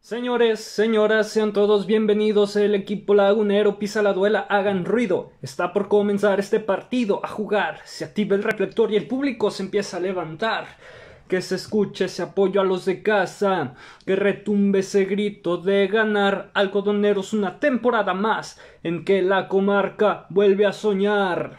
Señores, señoras, sean todos bienvenidos. El equipo lagunero pisa la duela, hagan ruido. Está por comenzar este partido a jugar. Se activa el reflector y el público se empieza a levantar. Que se escuche ese apoyo a los de casa. Que retumbe ese grito de ganar algodoneros una temporada más en que la comarca vuelve a soñar.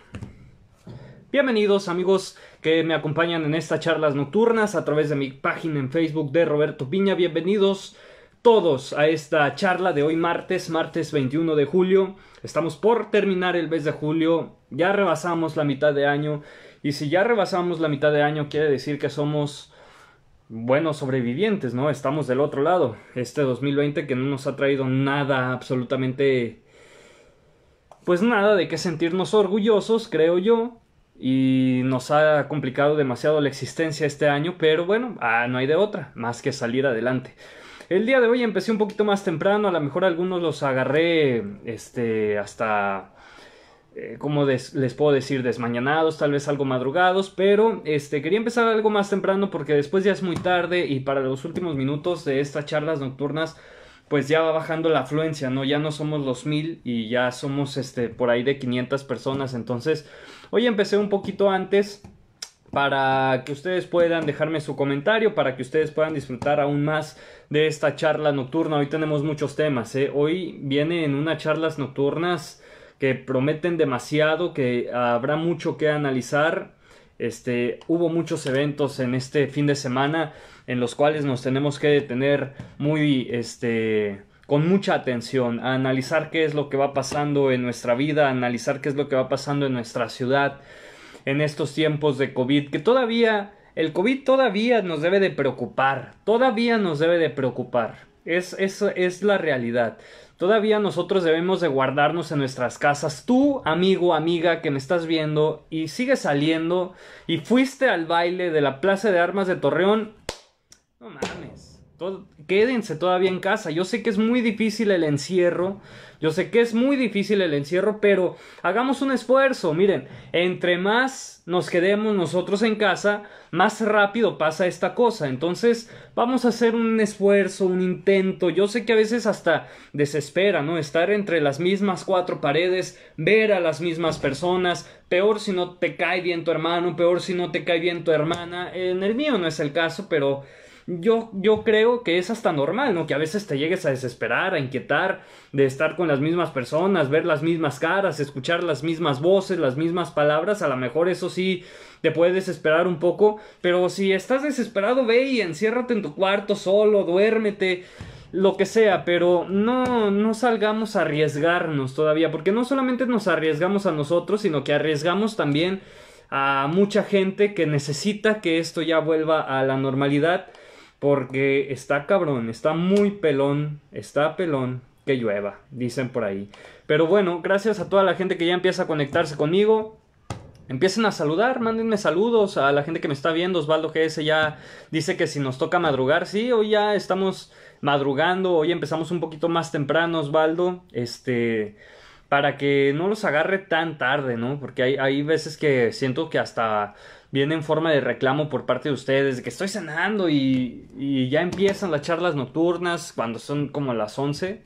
Bienvenidos amigos que me acompañan en estas charlas nocturnas a través de mi página en Facebook de Roberto Piña. Bienvenidos todos a esta charla de hoy martes, martes 21 de julio. Estamos por terminar el mes de julio, ya rebasamos la mitad de año y si ya rebasamos la mitad de año quiere decir que somos buenos sobrevivientes, ¿no? Estamos del otro lado. Este 2020 que no nos ha traído nada absolutamente pues nada de que sentirnos orgullosos, creo yo. Y nos ha complicado demasiado la existencia este año, pero bueno, ah, no hay de otra, más que salir adelante. El día de hoy empecé un poquito más temprano, a lo mejor algunos los agarré este, hasta... Eh, ¿cómo les puedo decir, desmañanados, tal vez algo madrugados, pero este, quería empezar algo más temprano porque después ya es muy tarde y para los últimos minutos de estas charlas nocturnas pues ya va bajando la afluencia, ¿no? Ya no somos los mil y ya somos este, por ahí de 500 personas, entonces hoy empecé un poquito antes para que ustedes puedan dejarme su comentario, para que ustedes puedan disfrutar aún más de esta charla nocturna. Hoy tenemos muchos temas, ¿eh? Hoy hoy en unas charlas nocturnas que prometen demasiado, que habrá mucho que analizar. Este, hubo muchos eventos en este fin de semana en los cuales nos tenemos que detener muy, este, con mucha atención, a analizar qué es lo que va pasando en nuestra vida, analizar qué es lo que va pasando en nuestra ciudad, en estos tiempos de COVID, que todavía, el COVID todavía nos debe de preocupar, todavía nos debe de preocupar. Es, es, es la realidad. Todavía nosotros debemos de guardarnos en nuestras casas. Tú, amigo, amiga, que me estás viendo y sigues saliendo y fuiste al baile de la Plaza de Armas de Torreón, no mames. Todo, quédense todavía en casa. Yo sé que es muy difícil el encierro, yo sé que es muy difícil el encierro, pero hagamos un esfuerzo. Miren, entre más nos quedemos nosotros en casa, más rápido pasa esta cosa. Entonces, vamos a hacer un esfuerzo, un intento. Yo sé que a veces hasta desespera, ¿no? Estar entre las mismas cuatro paredes, ver a las mismas personas, peor si no te cae bien tu hermano, peor si no te cae bien tu hermana. En el mío no es el caso, pero yo, yo creo que es hasta normal, ¿no? Que a veces te llegues a desesperar, a inquietar de estar con las mismas personas, ver las mismas caras, escuchar las mismas voces, las mismas palabras, a lo mejor eso sí te puede desesperar un poco, pero si estás desesperado, ve y enciérrate en tu cuarto solo, duérmete lo que sea, pero no, no salgamos a arriesgarnos todavía, porque no solamente nos arriesgamos a nosotros, sino que arriesgamos también a mucha gente que necesita que esto ya vuelva a la normalidad porque está cabrón, está muy pelón, está pelón que llueva, dicen por ahí. Pero bueno, gracias a toda la gente que ya empieza a conectarse conmigo. Empiecen a saludar, mándenme saludos a la gente que me está viendo. Osvaldo GS ya dice que si nos toca madrugar, sí, hoy ya estamos madrugando, hoy empezamos un poquito más temprano, Osvaldo. Este para que no los agarre tan tarde, ¿no? Porque hay, hay, veces que siento que hasta viene en forma de reclamo por parte de ustedes, de que estoy cenando y, ya empiezan las charlas nocturnas cuando son como las 11.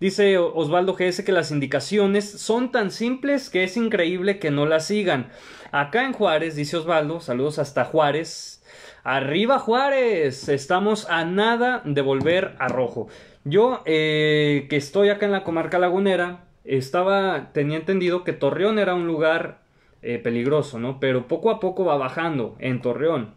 Dice Osvaldo GS que las indicaciones son tan simples que es increíble que no las sigan. Acá en Juárez, dice Osvaldo, saludos hasta Juárez. Arriba Juárez, estamos a nada de volver a rojo. Yo, eh, que estoy acá en la comarca lagunera, estaba, tenía entendido que Torreón era un lugar eh, peligroso, ¿no? Pero poco a poco va bajando en Torreón.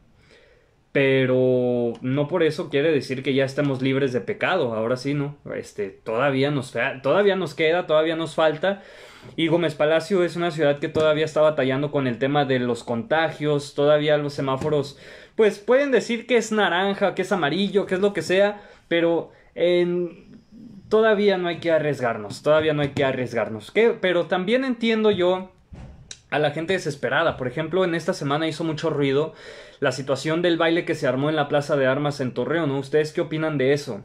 Pero no por eso quiere decir que ya estamos libres de pecado, ahora sí, ¿no? Este, todavía nos, todavía nos queda, todavía nos falta. Y Gómez Palacio es una ciudad que todavía está batallando con el tema de los contagios, todavía los semáforos, pues pueden decir que es naranja, que es amarillo, que es lo que sea, pero en... todavía no hay que arriesgarnos, todavía no hay que arriesgarnos. Pero también entiendo yo a la gente desesperada. Por ejemplo, en esta semana hizo mucho ruido la situación del baile que se armó en la Plaza de Armas en Torreón. ¿Ustedes qué opinan de eso?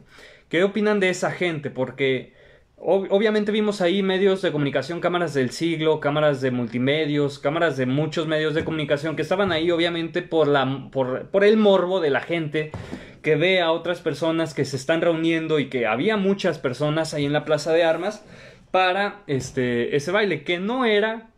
¿Qué opinan de esa gente? Porque obviamente vimos ahí medios de comunicación, cámaras del siglo, cámaras de multimedios, cámaras de muchos medios de comunicación que estaban ahí obviamente por, la, por, el morbo de la gente que ve a otras personas que se están reuniendo y que había muchas personas ahí en la Plaza de Armas para este, ese baile, que no era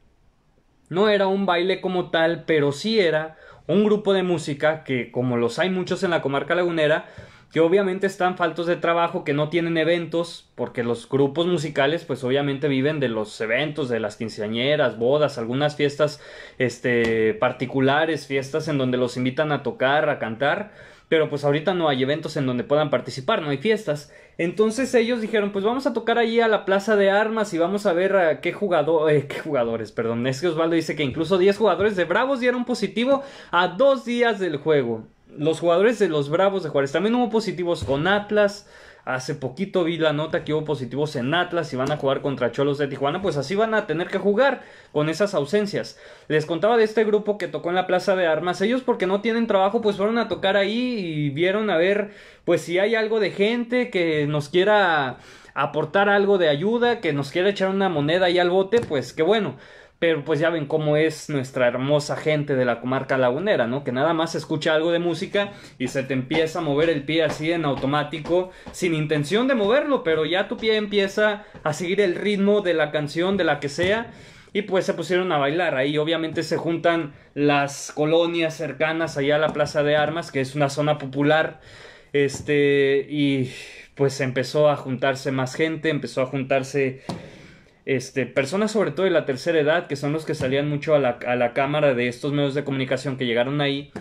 no era un baile como tal, pero sí era un grupo de música que, como los hay muchos en la comarca lagunera, que obviamente están faltos de trabajo, que no tienen eventos, porque los grupos musicales pues obviamente viven de los eventos, de las quinceañeras, bodas, algunas fiestas este, particulares, fiestas en donde los invitan a tocar, a cantar pero pues ahorita no hay eventos en donde puedan participar, no hay fiestas. Entonces ellos dijeron, pues vamos a tocar ahí a la plaza de armas y vamos a ver a qué jugador, eh, qué jugadores, perdón, es que Osvaldo dice que incluso 10 jugadores de Bravos dieron positivo a dos días del juego. Los jugadores de los Bravos de Juárez también hubo positivos con Atlas, Hace poquito vi la nota que hubo positivos en Atlas y van a jugar contra Cholos de Tijuana, pues así van a tener que jugar con esas ausencias. Les contaba de este grupo que tocó en la Plaza de Armas. Ellos porque no tienen trabajo, pues fueron a tocar ahí y vieron a ver, pues si hay algo de gente que nos quiera aportar algo de ayuda, que nos quiera echar una moneda ahí al bote, pues qué bueno. Pero pues ya ven cómo es nuestra hermosa gente de la comarca lagunera, ¿no? Que nada más escucha algo de música y se te empieza a mover el pie así en automático, sin intención de moverlo, pero ya tu pie empieza a seguir el ritmo de la canción, de la que sea, y pues se pusieron a bailar. Ahí obviamente se juntan las colonias cercanas allá a la Plaza de Armas, que es una zona popular, este, y pues empezó a juntarse más gente, empezó a juntarse este, personas sobre todo de la tercera edad, que son los que salían mucho a la, a la cámara de estos medios de comunicación que llegaron ahí,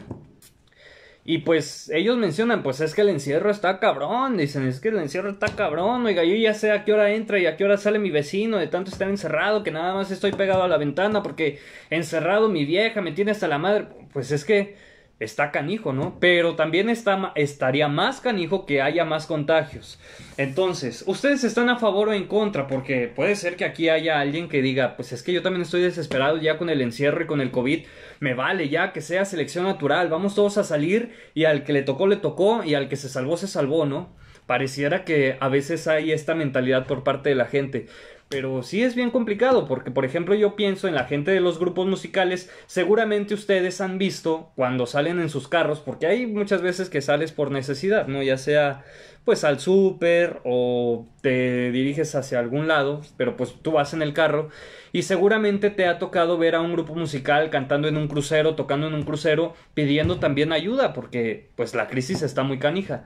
y pues ellos mencionan, pues es que el encierro está cabrón, dicen, es que el encierro está cabrón, oiga, yo ya sé a qué hora entra y a qué hora sale mi vecino, de tanto estar encerrado que nada más estoy pegado a la ventana porque encerrado mi vieja me tiene hasta la madre, pues es que está canijo, ¿no? Pero también está, estaría más canijo que haya más contagios. Entonces, ¿ustedes están a favor o en contra? Porque puede ser que aquí haya alguien que diga, pues es que yo también estoy desesperado ya con el encierro y con el COVID, me vale ya que sea selección natural, vamos todos a salir y al que le tocó le tocó y al que se salvó se salvó, ¿no? Pareciera que a veces hay esta mentalidad por parte de la gente. Pero sí es bien complicado, porque por ejemplo yo pienso en la gente de los grupos musicales, seguramente ustedes han visto cuando salen en sus carros, porque hay muchas veces que sales por necesidad, ¿no? Ya sea pues al súper o te diriges hacia algún lado, pero pues tú vas en el carro y seguramente te ha tocado ver a un grupo musical cantando en un crucero, tocando en un crucero, pidiendo también ayuda, porque pues la crisis está muy canija.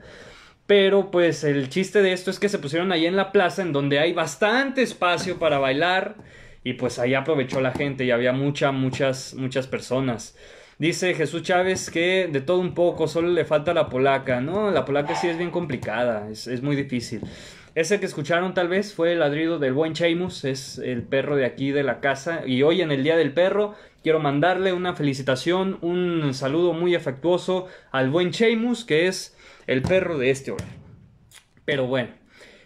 Pero pues el chiste de esto es que se pusieron ahí en la plaza en donde hay bastante espacio para bailar y pues ahí aprovechó la gente y había muchas, muchas, muchas personas. Dice Jesús Chávez que de todo un poco, solo le falta la polaca. No, la polaca sí es bien complicada, es, muy difícil. Ese que escucharon tal vez fue el ladrido del buen Cheimus, es el perro de aquí de la casa. Y hoy en el Día del Perro quiero mandarle una felicitación, un saludo muy afectuoso al buen Cheimus que es el perro de este hogar. Pero bueno,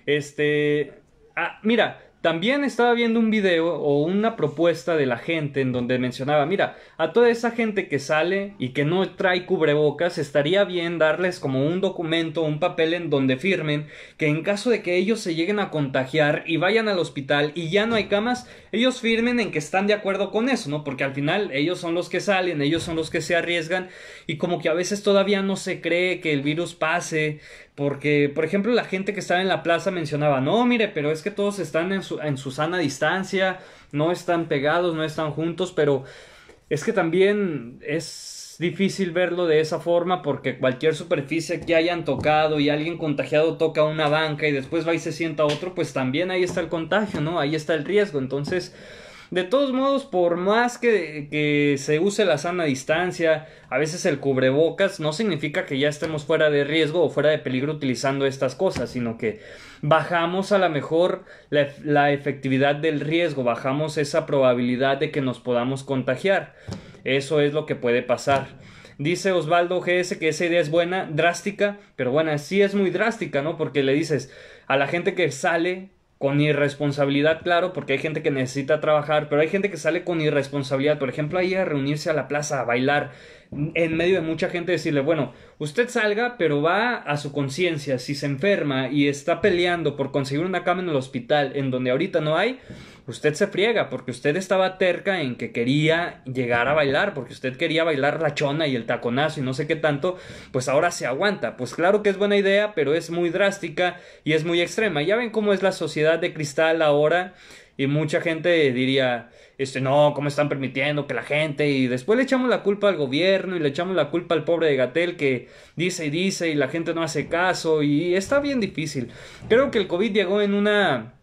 este... Ah, mira, también estaba viendo un video o una propuesta de la gente en donde mencionaba, mira, a toda esa gente que sale y que no trae cubrebocas, estaría bien darles como un documento, un papel en donde firmen que en caso de que ellos se lleguen a contagiar y vayan al hospital y ya no hay camas, ellos firmen en que están de acuerdo con eso, ¿no? Porque al final ellos son los que salen, ellos son los que se arriesgan y como que a veces todavía no se cree que el virus pase, porque, por ejemplo, la gente que estaba en la plaza mencionaba, no, mire, pero es que todos están en su, en su sana distancia, no están pegados, no están juntos, pero es que también es difícil verlo de esa forma porque cualquier superficie que hayan tocado y alguien contagiado toca una banca y después va y se sienta otro, pues también ahí está el contagio, ¿no? Ahí está el riesgo. Entonces, de todos modos, por más que, que se use la sana distancia, a veces el cubrebocas, no significa que ya estemos fuera de riesgo o fuera de peligro utilizando estas cosas, sino que bajamos a lo mejor la, efectividad del riesgo, bajamos esa probabilidad de que nos podamos contagiar. Eso es lo que puede pasar. Dice Osvaldo GS que esa idea es buena, drástica, pero bueno, sí es muy drástica, ¿no? Porque le dices a la gente que sale con irresponsabilidad, claro, porque hay gente que necesita trabajar, pero hay gente que sale con irresponsabilidad, por ejemplo, ahí a reunirse a la plaza, a bailar, en medio de mucha gente decirle, bueno, usted salga, pero va a su conciencia, si se enferma y está peleando por conseguir una cama en el hospital, en donde ahorita no hay, usted se friega porque usted estaba terca en que quería llegar a bailar, porque usted quería bailar la chona y el taconazo y no sé qué tanto, pues ahora se aguanta. Pues claro que es buena idea, pero es muy drástica y es muy extrema. Ya ven cómo es la sociedad de cristal ahora y mucha gente diría, este, no, ¿cómo están permitiendo que la gente? Y después le echamos la culpa al gobierno y le echamos la culpa al pobre de Gatel que dice y dice y la gente no hace caso y está bien difícil. Creo que el COVID llegó en una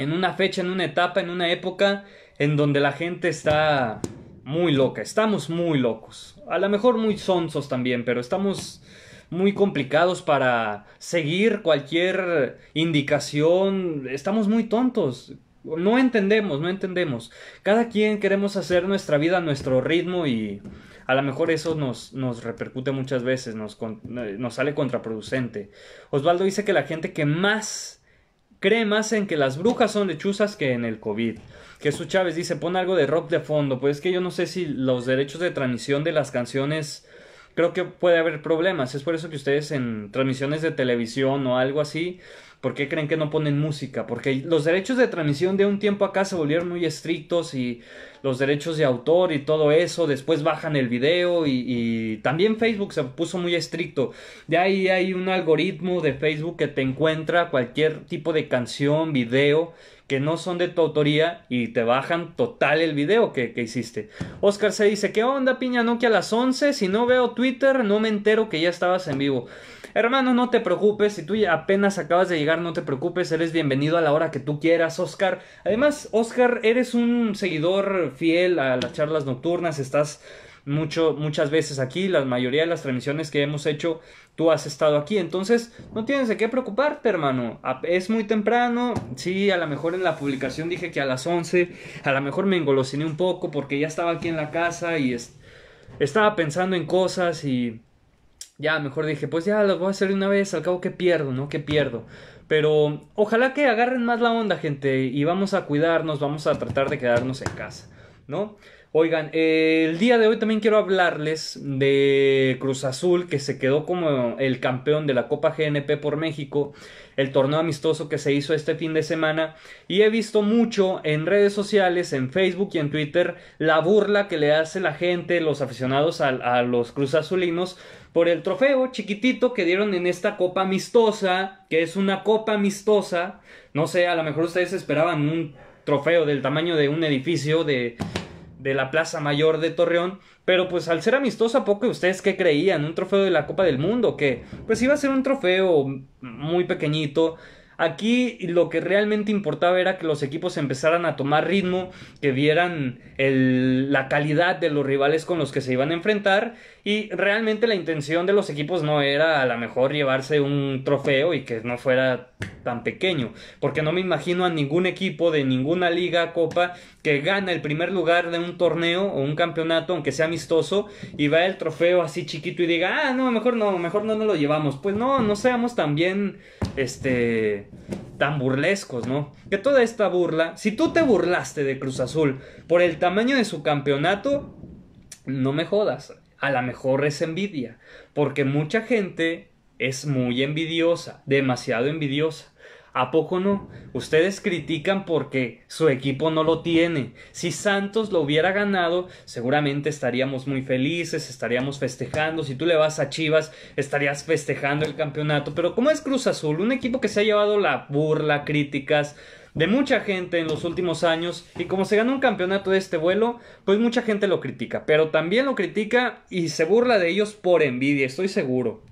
en una fecha, en una etapa, en una época en donde la gente está muy loca, estamos muy locos, a lo mejor muy sonsos también, pero estamos muy complicados para seguir cualquier indicación, estamos muy tontos, no entendemos, no entendemos. Cada quien queremos hacer nuestra vida a nuestro ritmo y a lo mejor eso nos, nos repercute muchas veces, nos, eh, nos sale contraproducente. Osvaldo dice que la gente que más cree más en que las brujas son lechuzas que en el COVID. Jesús Chávez dice, pon algo de rock de fondo. Pues es que yo no sé si los derechos de transmisión de las canciones, creo que puede haber problemas. Es por eso que ustedes en transmisiones de televisión o algo así, ¿Por qué creen que no ponen música? Porque los derechos de transmisión de un tiempo acá se volvieron muy estrictos y los derechos de autor y todo eso. Después bajan el video y, también Facebook se puso muy estricto. De ahí hay un algoritmo de Facebook que te encuentra cualquier tipo de canción, video que no son de tu autoría y te bajan total el video que, que, hiciste. Oscar se dice, ¿qué onda Piña? No que a las 11, si no veo Twitter, no me entero que ya estabas en vivo. Hermano, no te preocupes, si tú apenas acabas de llegar no te preocupes, eres bienvenido a la hora que tú quieras, Oscar. Además, Oscar, eres un seguidor fiel a las charlas nocturnas, estás mucho, muchas veces aquí, la mayoría de las transmisiones que hemos hecho, tú has estado aquí, entonces no tienes de qué preocuparte, hermano. Es muy temprano, sí, a lo mejor en la publicación dije que a las 11, a lo mejor me engolosiné un poco porque ya estaba aquí en la casa y estaba pensando en cosas y ya mejor dije, pues ya lo voy a hacer una vez, al cabo que pierdo, ¿no? Que pierdo. Pero ojalá que agarren más la onda, gente, y vamos a cuidarnos, vamos a tratar de quedarnos en casa, ¿no? Oigan, el día de hoy también quiero hablarles de Cruz Azul, que se quedó como el campeón de la Copa GNP por México, el torneo amistoso que se hizo este fin de semana, y he visto mucho en redes sociales, en Facebook y en Twitter, la burla que le hace la gente, los aficionados a los Cruz Azulinos, por el trofeo chiquitito que dieron en esta copa amistosa, que es una copa amistosa. No sé, a lo mejor ustedes esperaban un trofeo del tamaño de un edificio de, de la Plaza Mayor de Torreón, pero pues al ser amistosa poco ustedes qué creían, un trofeo de la Copa del Mundo, que pues iba a ser un trofeo muy pequeñito, Aquí lo que realmente importaba era que los equipos empezaran a tomar ritmo, que vieran la calidad de los rivales con los que se iban a enfrentar y realmente la intención de los equipos no era a lo mejor llevarse un trofeo y que no fuera tan pequeño, porque no me imagino a ningún equipo de ninguna liga, copa que gana el primer lugar de un torneo o un campeonato, aunque sea amistoso, y va el trofeo así chiquito y diga, ah, no, mejor no, mejor no, no lo llevamos. Pues no, no seamos tan bien, este, tan burlescos, ¿no? Que toda esta burla, si tú te burlaste de Cruz Azul por el tamaño de su campeonato, no me jodas. A lo mejor es envidia, porque mucha gente es muy envidiosa, demasiado envidiosa. ¿A poco no? Ustedes critican porque su equipo no lo tiene. Si Santos lo hubiera ganado, seguramente estaríamos muy felices, estaríamos festejando. Si tú le vas a Chivas, estarías festejando el campeonato. Pero ¿cómo es Cruz Azul? Un equipo que se ha llevado la burla, críticas de mucha gente en los últimos años. Y como se ganó un campeonato de este vuelo, pues mucha gente lo critica. Pero también lo critica y se burla de ellos por envidia, estoy seguro.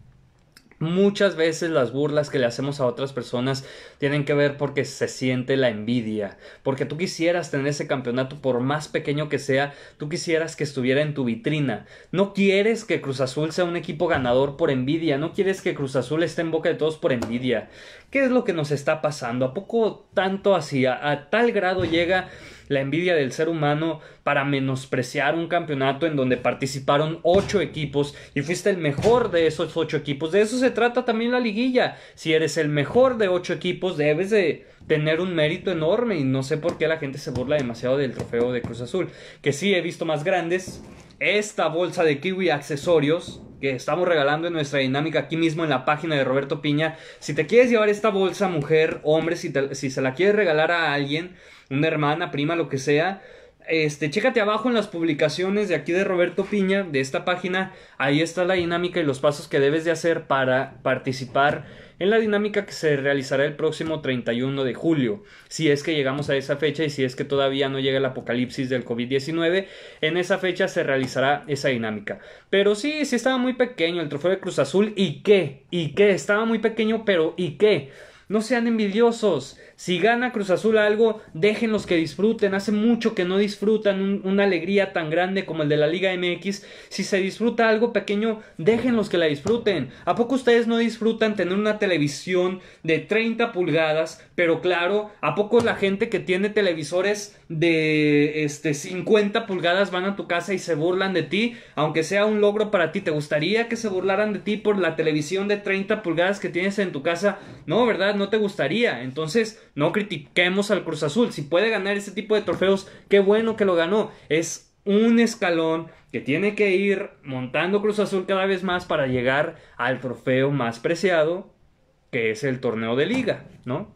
Muchas veces las burlas que le hacemos a otras personas tienen que ver porque se siente la envidia, porque tú quisieras tener ese campeonato por más pequeño que sea, tú quisieras que estuviera en tu vitrina, no quieres que Cruz Azul sea un equipo ganador por envidia, no quieres que Cruz Azul esté en boca de todos por envidia. ¿Qué es lo que nos está pasando? ¿A poco tanto así? a, a tal grado llega la envidia del ser humano para menospreciar un campeonato en donde participaron ocho equipos y fuiste el mejor de esos ocho equipos. De eso se trata también la liguilla. Si eres el mejor de ocho equipos, debes de tener un mérito enorme y no sé por qué la gente se burla demasiado del trofeo de Cruz Azul. Que sí he visto más grandes. Esta bolsa de kiwi accesorios que estamos regalando en nuestra dinámica aquí mismo en la página de Roberto Piña. Si te quieres llevar esta bolsa, mujer, hombre, si, si se la quieres regalar a alguien, una hermana, prima, lo que sea, este, chécate abajo en las publicaciones de aquí de Roberto Piña, de esta página, ahí está la dinámica y los pasos que debes de hacer para participar en la dinámica que se realizará el próximo 31 de julio. Si es que llegamos a esa fecha y si es que todavía no llega el apocalipsis del COVID-19, en esa fecha se realizará esa dinámica. Pero sí, sí estaba muy pequeño el trofeo de Cruz Azul y qué, y qué, estaba muy pequeño, pero y qué. No sean envidiosos. Si gana Cruz Azul algo, déjenlos que disfruten. Hace mucho que no disfrutan una alegría tan grande como el de la Liga MX. Si se disfruta algo pequeño, déjenlos que la disfruten. ¿A poco ustedes no disfrutan tener una televisión de 30 pulgadas? Pero claro, ¿a poco la gente que tiene televisores de este, 50 pulgadas van a tu casa y se burlan de ti? Aunque sea un logro para ti, ¿te gustaría que se burlaran de ti por la televisión de 30 pulgadas que tienes en tu casa? No, ¿verdad? No te gustaría. Entonces, no critiquemos al Cruz Azul. Si puede ganar ese tipo de trofeos, qué bueno que lo ganó. Es un escalón que tiene que ir montando Cruz Azul cada vez más para llegar al trofeo más preciado, que es el torneo de liga, ¿no?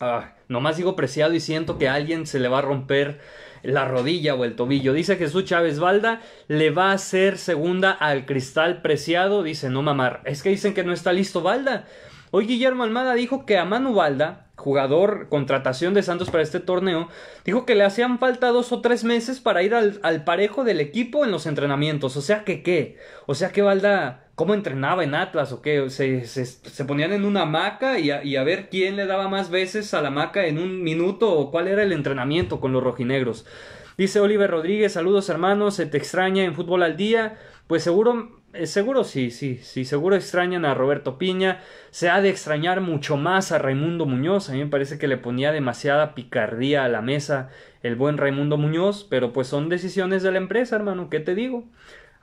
Ah, nomás digo preciado y siento que a alguien se le va a romper la rodilla o el tobillo. Dice Jesús Chávez Valda, le va a ser segunda al cristal preciado. Dice, no mamar, es que dicen que no está listo Valda. Hoy Guillermo Almada dijo que a Manu Valda jugador, contratación de Santos para este torneo, dijo que le hacían falta dos o tres meses para ir al, parejo del equipo en los entrenamientos. O sea que qué, o sea que Valda, ¿cómo entrenaba en Atlas o qué? Se, se, ponían en una hamaca y a, y a, ver quién le daba más veces a la hamaca en un minuto o cuál era el entrenamiento con los rojinegros. Dice Oliver Rodríguez, saludos hermanos, se te extraña en fútbol al día. Pues seguro eh, seguro sí, sí, sí, seguro extrañan a Roberto Piña, se ha de extrañar mucho más a Raimundo Muñoz, a mí me parece que le ponía demasiada picardía a la mesa el buen Raimundo Muñoz, pero pues son decisiones de la empresa, hermano, ¿qué te digo?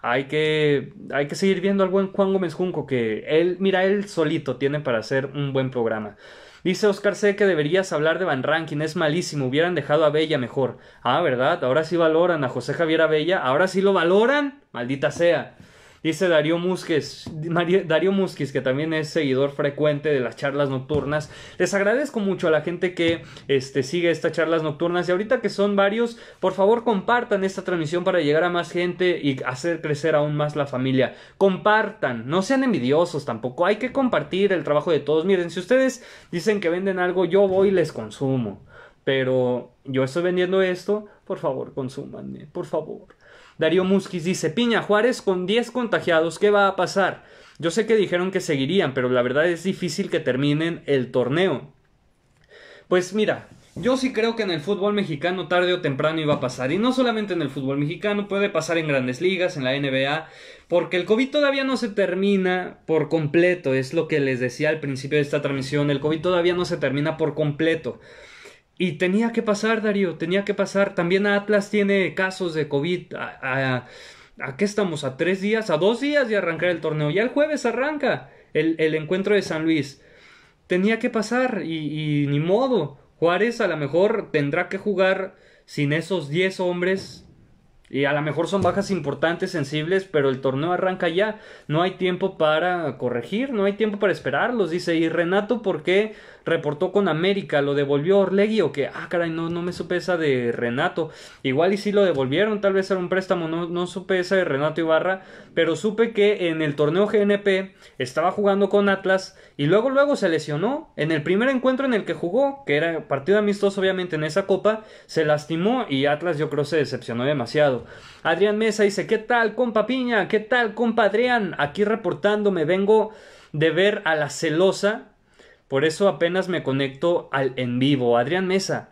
Hay que, hay que seguir viendo al buen Juan Gómez Junco, que él, mira, él solito tiene para hacer un buen programa. Dice Oscar C. que deberías hablar de Van Rankin, es malísimo, hubieran dejado a Bella mejor. Ah, ¿verdad? Ahora sí valoran a José Javier Abella, ahora sí lo valoran, maldita sea. Dice Darío Musques, que también es seguidor frecuente de las charlas nocturnas. Les agradezco mucho a la gente que este, sigue estas charlas nocturnas. Y ahorita que son varios, por favor compartan esta transmisión para llegar a más gente y hacer crecer aún más la familia. Compartan, no sean envidiosos tampoco. Hay que compartir el trabajo de todos. Miren, si ustedes dicen que venden algo, yo voy y les consumo. Pero yo estoy vendiendo esto, por favor, consúmanme, por favor. Darío Musquiz dice, Piña Juárez con 10 contagiados, ¿qué va a pasar? Yo sé que dijeron que seguirían, pero la verdad es difícil que terminen el torneo. Pues mira, yo sí creo que en el fútbol mexicano tarde o temprano iba a pasar, y no solamente en el fútbol mexicano, puede pasar en grandes ligas, en la NBA, porque el COVID todavía no se termina por completo, es lo que les decía al principio de esta transmisión, el COVID todavía no se termina por completo. Y tenía que pasar, Darío, tenía que pasar. También Atlas tiene casos de COVID. ¿A, a, qué estamos? ¿A tres días? ¿A dos días de arrancar el torneo? Ya el jueves arranca el, el encuentro de San Luis. Tenía que pasar y, ni modo. Juárez a lo mejor tendrá que jugar sin esos diez hombres. Y a lo mejor son bajas importantes, sensibles, pero el torneo arranca ya. No hay tiempo para corregir, no hay tiempo para esperarlos. Dice, y Renato, ¿por qué? reportó con América, lo devolvió Orlegui o que? Ah, caray, no, no me supe esa de Renato. Igual y si lo devolvieron, tal vez era un préstamo, no, no supe esa de Renato Ibarra, pero supe que en el torneo GNP estaba jugando con Atlas y luego luego se lesionó. En el primer encuentro en el que jugó, que era partido amistoso obviamente en esa copa, se lastimó y Atlas yo creo se decepcionó demasiado. Adrián Mesa dice, ¿qué tal compa Piña? ¿Qué tal compa Adrián? Aquí reportando me vengo de ver a la celosa por eso apenas me conecto al en vivo. Adrián Mesa.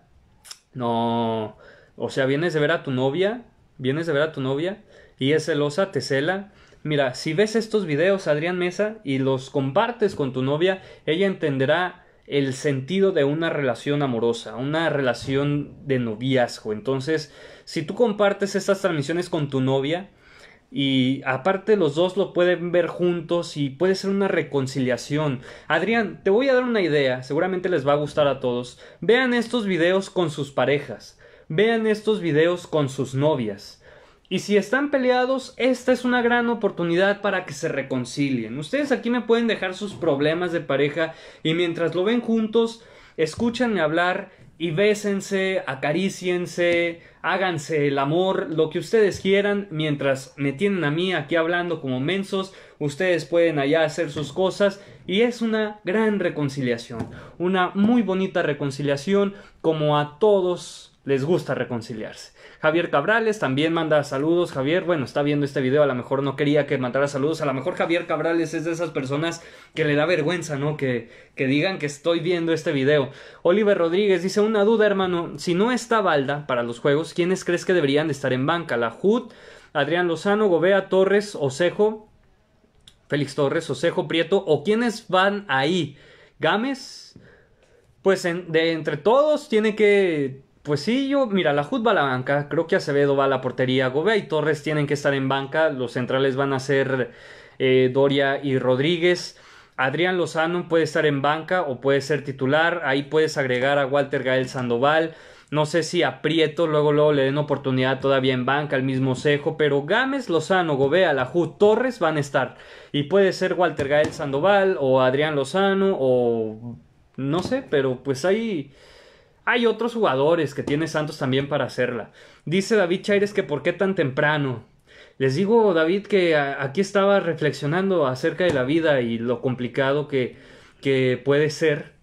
No. O sea, vienes de ver a tu novia. Vienes de ver a tu novia. Y es celosa, te cela. Mira, si ves estos videos, Adrián Mesa, y los compartes con tu novia, ella entenderá el sentido de una relación amorosa, una relación de noviazgo. Entonces, si tú compartes estas transmisiones con tu novia, y aparte los dos lo pueden ver juntos y puede ser una reconciliación. Adrián, te voy a dar una idea, seguramente les va a gustar a todos. Vean estos videos con sus parejas, vean estos videos con sus novias. Y si están peleados, esta es una gran oportunidad para que se reconcilien. Ustedes aquí me pueden dejar sus problemas de pareja y mientras lo ven juntos, escúchenme hablar y bésense, acaríciense, háganse el amor, lo que ustedes quieran, mientras me tienen a mí aquí hablando como mensos, ustedes pueden allá hacer sus cosas y es una gran reconciliación, una muy bonita reconciliación como a todos les gusta reconciliarse. Javier Cabrales también manda saludos. Javier, bueno, está viendo este video, a lo mejor no quería que mandara saludos. A lo mejor Javier Cabrales es de esas personas que le da vergüenza, ¿no? Que, digan que estoy viendo este video. Oliver Rodríguez dice: Una duda, hermano. Si no está Balda para los juegos, ¿quiénes crees que deberían de estar en banca? La HUD, Adrián Lozano, Gobea, Torres, Osejo, Félix Torres, Osejo, Prieto, o quiénes van ahí? ¿Gámez? Pues de entre todos tiene que pues sí, yo, mira, la Jud va a la banca, creo que Acevedo va a la portería, Gobea y Torres tienen que estar en banca, los centrales van a ser eh, Doria y Rodríguez, Adrián Lozano puede estar en banca o puede ser titular, ahí puedes agregar a Walter Gael Sandoval, no sé si a Prieto luego, luego le den oportunidad todavía en banca al mismo Cejo, pero Gámez, Lozano, Gobea, JUD, Torres van a estar. Y puede ser Walter Gael Sandoval o Adrián Lozano o no sé, pero pues ahí... Hay otros jugadores que tiene Santos también para hacerla. Dice David Chaires que por qué tan temprano. Les digo, David, que aquí estaba reflexionando acerca de la vida y lo complicado que, que puede ser.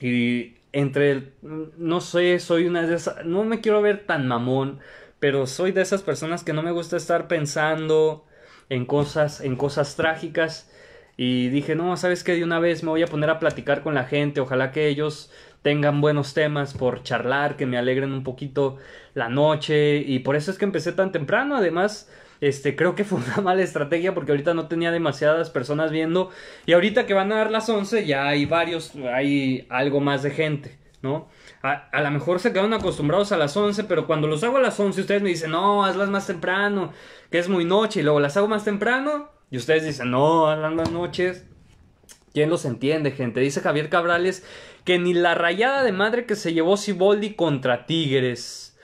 Y entre, no sé, soy una de esas, no me quiero ver tan mamón, pero soy de esas personas que no me gusta estar pensando en cosas, en cosas trágicas. Y dije, no, ¿sabes qué? De una vez me voy a poner a platicar con la gente, ojalá que ellos tengan buenos temas por charlar, que me alegren un poquito la noche. Y por eso es que empecé tan temprano. Además, este, creo que fue una mala estrategia porque ahorita no tenía demasiadas personas viendo. Y ahorita que van a dar las 11 ya hay varios, hay algo más de gente, ¿no? A, lo mejor se quedaron acostumbrados a las 11, pero cuando los hago a las 11 ustedes me dicen, no, hazlas más temprano, que es muy noche. Y luego las hago más temprano y ustedes dicen, no, hazlas más noches. ¿Quién los entiende, gente? Dice Javier Cabrales que ni la rayada de madre que se llevó Siboldi contra Tigres.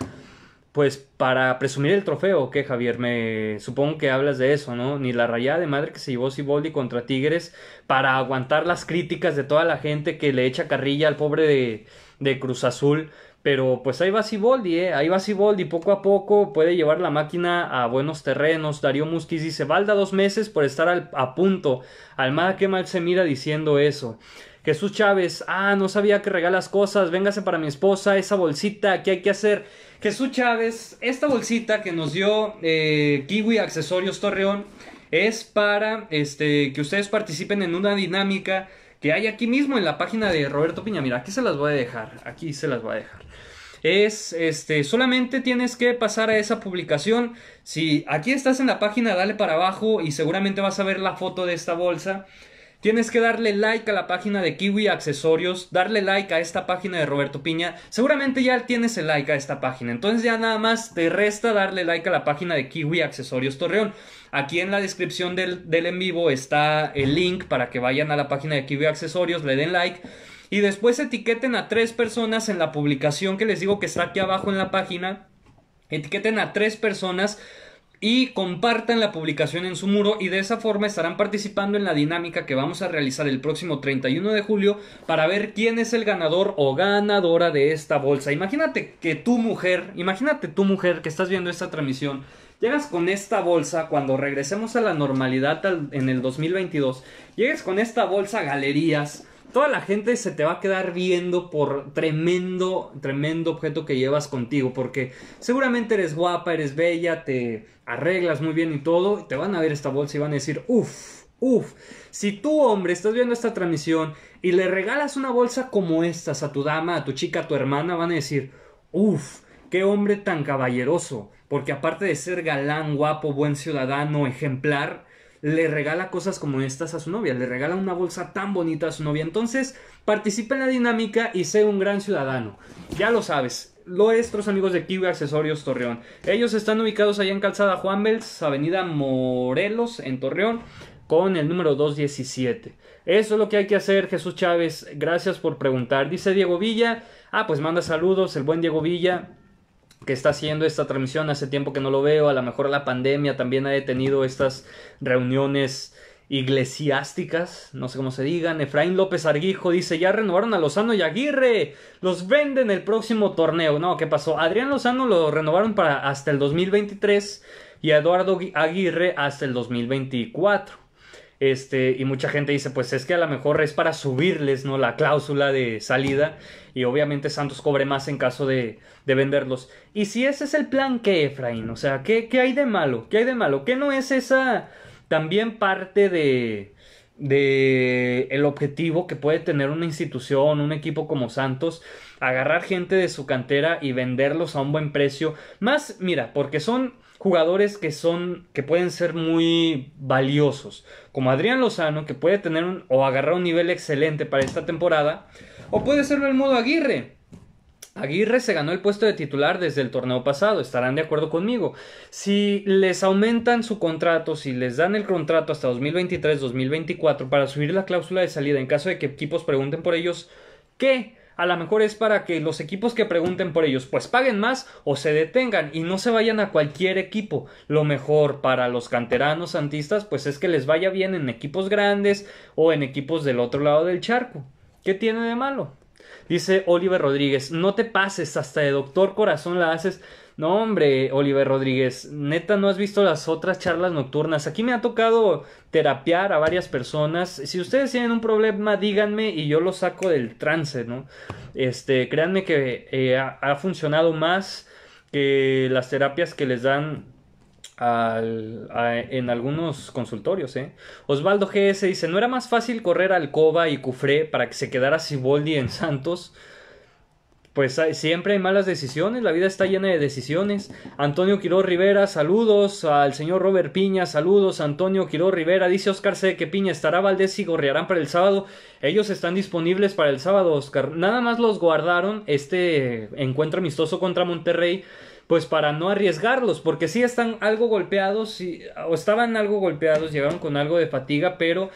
Pues para presumir el trofeo, ¿qué, Javier? Me supongo que hablas de eso, ¿no? Ni la rayada de madre que se llevó Siboldi contra Tigres para aguantar las críticas de toda la gente que le echa carrilla al pobre de, de Cruz Azul pero pues ahí va Siboldi, ¿eh? ahí va Siboldi, poco a poco puede llevar la máquina a buenos terrenos. Darío Musquiz dice, valda dos meses por estar a punto. Almada que mal se mira diciendo eso. Jesús Chávez, ah, no sabía que regalas cosas, véngase para mi esposa, esa bolsita, ¿qué hay que hacer? Jesús Chávez, esta bolsita que nos dio eh, Kiwi Accesorios Torreón es para este, que ustedes participen en una dinámica que hay aquí mismo en la página de Roberto Piña. Mira, aquí se las voy a dejar, aquí se las voy a dejar es este solamente tienes que pasar a esa publicación si aquí estás en la página dale para abajo y seguramente vas a ver la foto de esta bolsa Tienes que darle like a la página de Kiwi Accesorios, darle like a esta página de Roberto Piña. Seguramente ya tienes el like a esta página. Entonces ya nada más te resta darle like a la página de Kiwi Accesorios Torreón. Aquí en la descripción del, del en vivo está el link para que vayan a la página de Kiwi Accesorios, le den like y después etiqueten a tres personas en la publicación que les digo que está aquí abajo en la página. Etiqueten a tres personas y compartan la publicación en su muro y de esa forma estarán participando en la dinámica que vamos a realizar el próximo 31 de julio para ver quién es el ganador o ganadora de esta bolsa. Imagínate que tu mujer, imagínate tu mujer que estás viendo esta transmisión, llegas con esta bolsa cuando regresemos a la normalidad en el 2022, llegues con esta bolsa galerías toda la gente se te va a quedar viendo por tremendo, tremendo objeto que llevas contigo, porque seguramente eres guapa, eres bella, te arreglas muy bien y todo, y te van a ver esta bolsa y van a decir, uff, uff, si tú hombre estás viendo esta transmisión y le regalas una bolsa como estas a tu dama, a tu chica, a tu hermana, van a decir, uff, qué hombre tan caballeroso, porque aparte de ser galán, guapo, buen ciudadano, ejemplar, le regala cosas como estas a su novia, le regala una bolsa tan bonita a su novia. Entonces, participa en la dinámica y sé un gran ciudadano. Ya lo sabes, nuestros amigos de Kiwi Accesorios Torreón. Ellos están ubicados allá en Calzada Juan Bels, Avenida Morelos, en Torreón, con el número 217. Eso es lo que hay que hacer, Jesús Chávez. Gracias por preguntar. Dice Diego Villa. Ah, pues manda saludos, el buen Diego Villa que está haciendo esta transmisión. Hace tiempo que no lo veo. A lo mejor la pandemia también ha detenido estas reuniones iglesiásticas, no sé cómo se digan. Efraín López Arguijo dice, ya renovaron a Lozano y Aguirre, los venden el próximo torneo. No, ¿qué pasó? Adrián Lozano lo renovaron para hasta el 2023 y Eduardo Aguirre hasta el 2024. Este, y mucha gente dice, pues es que a lo mejor es para subirles, ¿no? La cláusula de salida y obviamente Santos cobre más en caso de, venderlos. Y si ese es el plan, ¿qué, Efraín? O sea, ¿qué, ¿qué, hay de malo? ¿Qué hay de malo? ¿Qué no es esa también parte de, de el objetivo que puede tener una institución, un equipo como Santos, agarrar gente de su cantera y venderlos a un buen precio? Más, mira, porque son jugadores que son que pueden ser muy valiosos, como Adrián Lozano que puede tener o agarrar un nivel excelente para esta temporada, o puede ser modo Aguirre. Aguirre se ganó el puesto de titular desde el torneo pasado, estarán de acuerdo conmigo. Si les aumentan su contrato, si les dan el contrato hasta 2023-2024 para subir la cláusula de salida en caso de que equipos pregunten por ellos, ¿qué? a lo mejor es para que los equipos que pregunten por ellos pues paguen más o se detengan y no se vayan a cualquier equipo. Lo mejor para los canteranos santistas pues es que les vaya bien en equipos grandes o en equipos del otro lado del charco. ¿Qué tiene de malo? Dice Oliver Rodríguez, no te pases hasta de doctor corazón la haces no, hombre, Oliver Rodríguez, neta, no has visto las otras charlas nocturnas. Aquí me ha tocado terapiar a varias personas. Si ustedes tienen un problema, díganme y yo lo saco del trance, ¿no? Este, créanme que eh, ha, funcionado más que las terapias que les dan en algunos consultorios, ¿eh? Osvaldo GS dice, ¿no era más fácil correr al Alcoba y Cufré para que se quedara Siboldi en Santos? pues siempre hay malas decisiones, la vida está llena de decisiones. Antonio Quiroz Rivera, saludos al señor Robert Piña, saludos Antonio Quiró Rivera, dice Oscar C. que Piña estará Valdés y Gorriarán para el sábado. Ellos están disponibles para el sábado, Oscar. Nada más los guardaron este encuentro amistoso contra Monterrey pues para no arriesgarlos, porque sí están algo golpeados, o estaban algo golpeados, llegaron con algo de fatiga, pero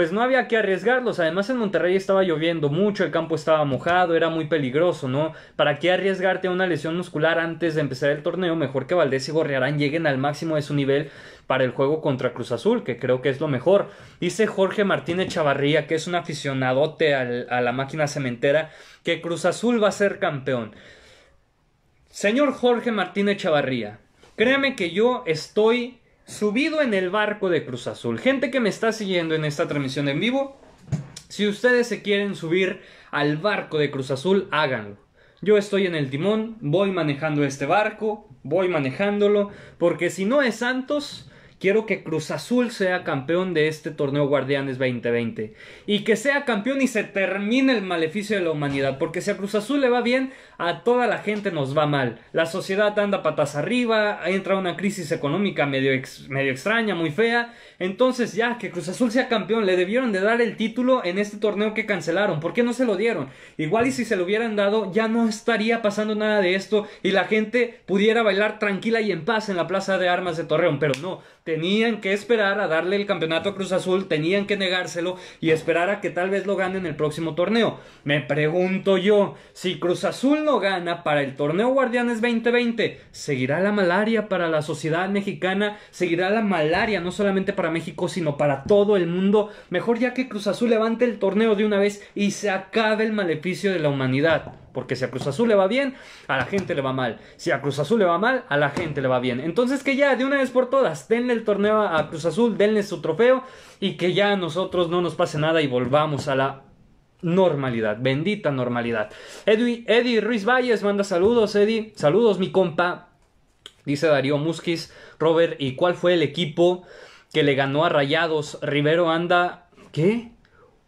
pues no había que arriesgarlos. Además en Monterrey estaba lloviendo mucho, el campo estaba mojado, era muy peligroso, ¿no? ¿Para qué arriesgarte a una lesión muscular antes de empezar el torneo? Mejor que Valdés y Gorriarán lleguen al máximo de su nivel para el juego contra Cruz Azul, que creo que es lo mejor. Dice Jorge Martínez Chavarría, que es un aficionadote a la máquina cementera, que Cruz Azul va a ser campeón. Señor Jorge Martínez Chavarría, créame que yo estoy subido en el barco de Cruz Azul. Gente que me está siguiendo en esta transmisión en vivo, si ustedes se quieren subir al barco de Cruz Azul, háganlo. Yo estoy en el timón, voy manejando este barco, voy manejándolo, porque si no es Santos, Quiero que Cruz Azul sea campeón de este torneo Guardianes 2020. Y que sea campeón y se termine el maleficio de la humanidad. Porque si a Cruz Azul le va bien, a toda la gente nos va mal. La sociedad anda patas arriba, entra una crisis económica medio, medio extraña, muy fea. Entonces ya, que Cruz Azul sea campeón, le debieron de dar el título en este torneo que cancelaron. ¿Por qué no se lo dieron? Igual y si se lo hubieran dado, ya no estaría pasando nada de esto y la gente pudiera bailar tranquila y en paz en la Plaza de Armas de Torreón. Pero no, tenían que esperar a darle el campeonato a Cruz Azul, tenían que negárselo y esperar a que tal vez lo gane en el próximo torneo. Me pregunto yo, si Cruz Azul no gana para el torneo Guardianes 2020, ¿seguirá la malaria para la sociedad mexicana? ¿Seguirá la malaria no solamente para México, sino para todo el mundo? Mejor ya que Cruz Azul levante el torneo de una vez y se acabe el maleficio de la humanidad. Porque si a Cruz Azul le va bien, a la gente le va mal. Si a Cruz Azul le va mal, a la gente le va bien. Entonces que ya, de una vez por todas, denle el torneo a Cruz Azul, denle su trofeo y que ya a nosotros no nos pase nada y volvamos a la normalidad, bendita normalidad. Eddie, Ruiz Valles manda saludos, Eddie. Saludos, mi compa. Dice Darío Musquiz, Robert, ¿y cuál fue el equipo que le ganó a Rayados? Rivero anda, ¿qué?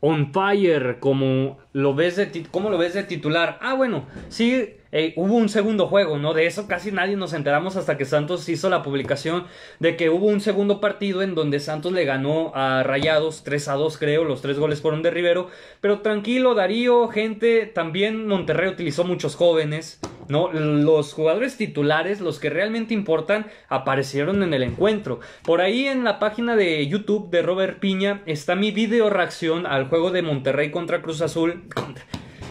On fire, como lo ves de ¿cómo lo ves de titular? Ah, bueno, sí, eh, hubo un segundo juego, ¿no? De eso casi nadie nos enteramos hasta que Santos hizo la publicación de que hubo un segundo partido en donde Santos le ganó a Rayados 3 a 2, creo, los tres goles fueron de Rivero, pero tranquilo, Darío, gente, también Monterrey utilizó muchos jóvenes, ¿no? Los jugadores titulares, los que realmente importan, aparecieron en el encuentro. Por ahí en la página de YouTube de Robert Piña está mi video reacción al juego de Monterrey contra Cruz Azul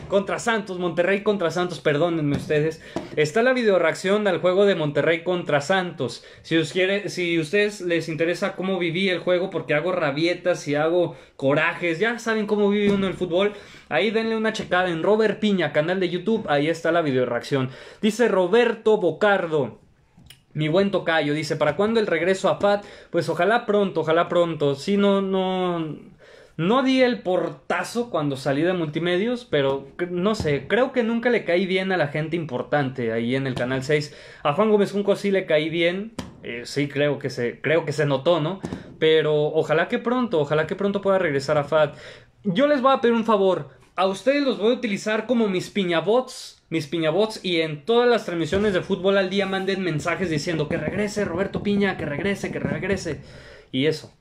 contra, Santos, Monterrey contra Santos, perdónenme ustedes. Está la reacción al juego de Monterrey contra Santos. Si, ustedes les interesa cómo viví el juego, porque hago rabietas y hago corajes, ya saben cómo vive uno el fútbol. Ahí denle una checada en Robert Piña, canal de YouTube, ahí está la reacción. Dice Roberto Bocardo. Mi buen tocayo dice, ¿para cuándo el regreso a Pat? Pues ojalá pronto, ojalá pronto. Si no, no, no di el portazo cuando salí de multimedios, pero no sé, creo que nunca le caí bien a la gente importante ahí en el Canal 6. A Juan Gómez Junco sí le caí bien, eh, sí creo que, se, creo que se notó, ¿no? Pero ojalá que pronto, ojalá que pronto pueda regresar a FAT. Yo les voy a pedir un favor, a ustedes los voy a utilizar como mis piñabots mis piñabots y en todas las transmisiones de fútbol al día manden mensajes diciendo que regrese Roberto Piña, que regrese, que regrese. Y eso.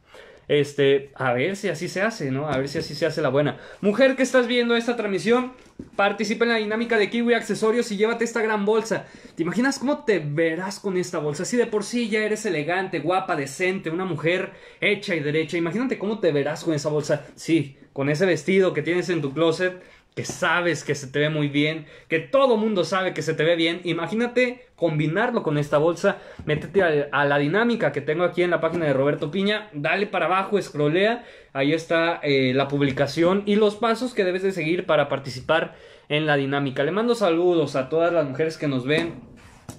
Este, a ver si así se hace, ¿no? A ver si así se hace la buena. Mujer que estás viendo esta transmisión, participa en la dinámica de Kiwi Accesorios y llévate esta gran bolsa. ¿Te imaginas cómo te verás con esta bolsa? Si de por sí ya eres elegante, guapa, decente, una mujer hecha y derecha, imagínate cómo te verás con esa bolsa. Sí, con ese vestido que tienes en tu closet que sabes que se te ve muy bien, que todo mundo sabe que se te ve bien. Imagínate combinarlo con esta bolsa, métete a, la dinámica que tengo aquí en la página de Roberto Piña, dale para abajo, escrolea ahí está eh, la publicación y los pasos que debes de seguir para participar en la dinámica. Le mando saludos a todas las mujeres que nos ven,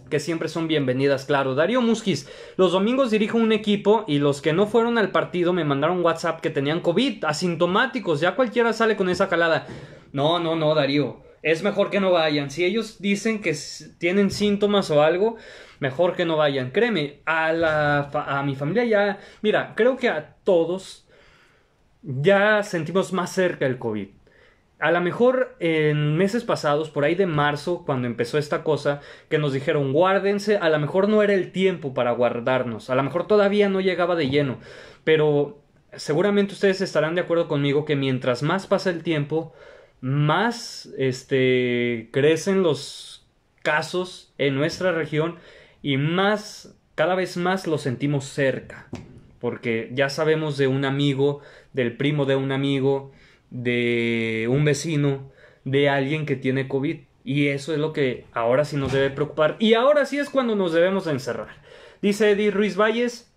que siempre son bienvenidas, claro. Darío Musquiz, los domingos dirijo un equipo y los que no fueron al partido me mandaron WhatsApp que tenían COVID, asintomáticos, ya cualquiera sale con esa calada. No, no, no, Darío. Es mejor que no vayan. Si ellos dicen que tienen síntomas o algo, mejor que no vayan. Créeme, a, la, a mi familia ya... Mira, creo que a todos ya sentimos más cerca el COVID. A lo mejor en meses pasados, por ahí de marzo, cuando empezó esta cosa, que nos dijeron guárdense, a lo mejor no era el tiempo para guardarnos, a lo mejor todavía no llegaba de lleno, pero seguramente ustedes estarán de acuerdo conmigo que mientras más pasa el tiempo, más este, crecen los casos en nuestra región y más, cada vez más lo sentimos cerca, porque ya sabemos de un amigo, del primo de un amigo, de un vecino, de alguien que tiene COVID. Y eso es lo que ahora sí nos debe preocupar. Y ahora sí es cuando nos debemos encerrar. Dice Eddie Ruiz Valles,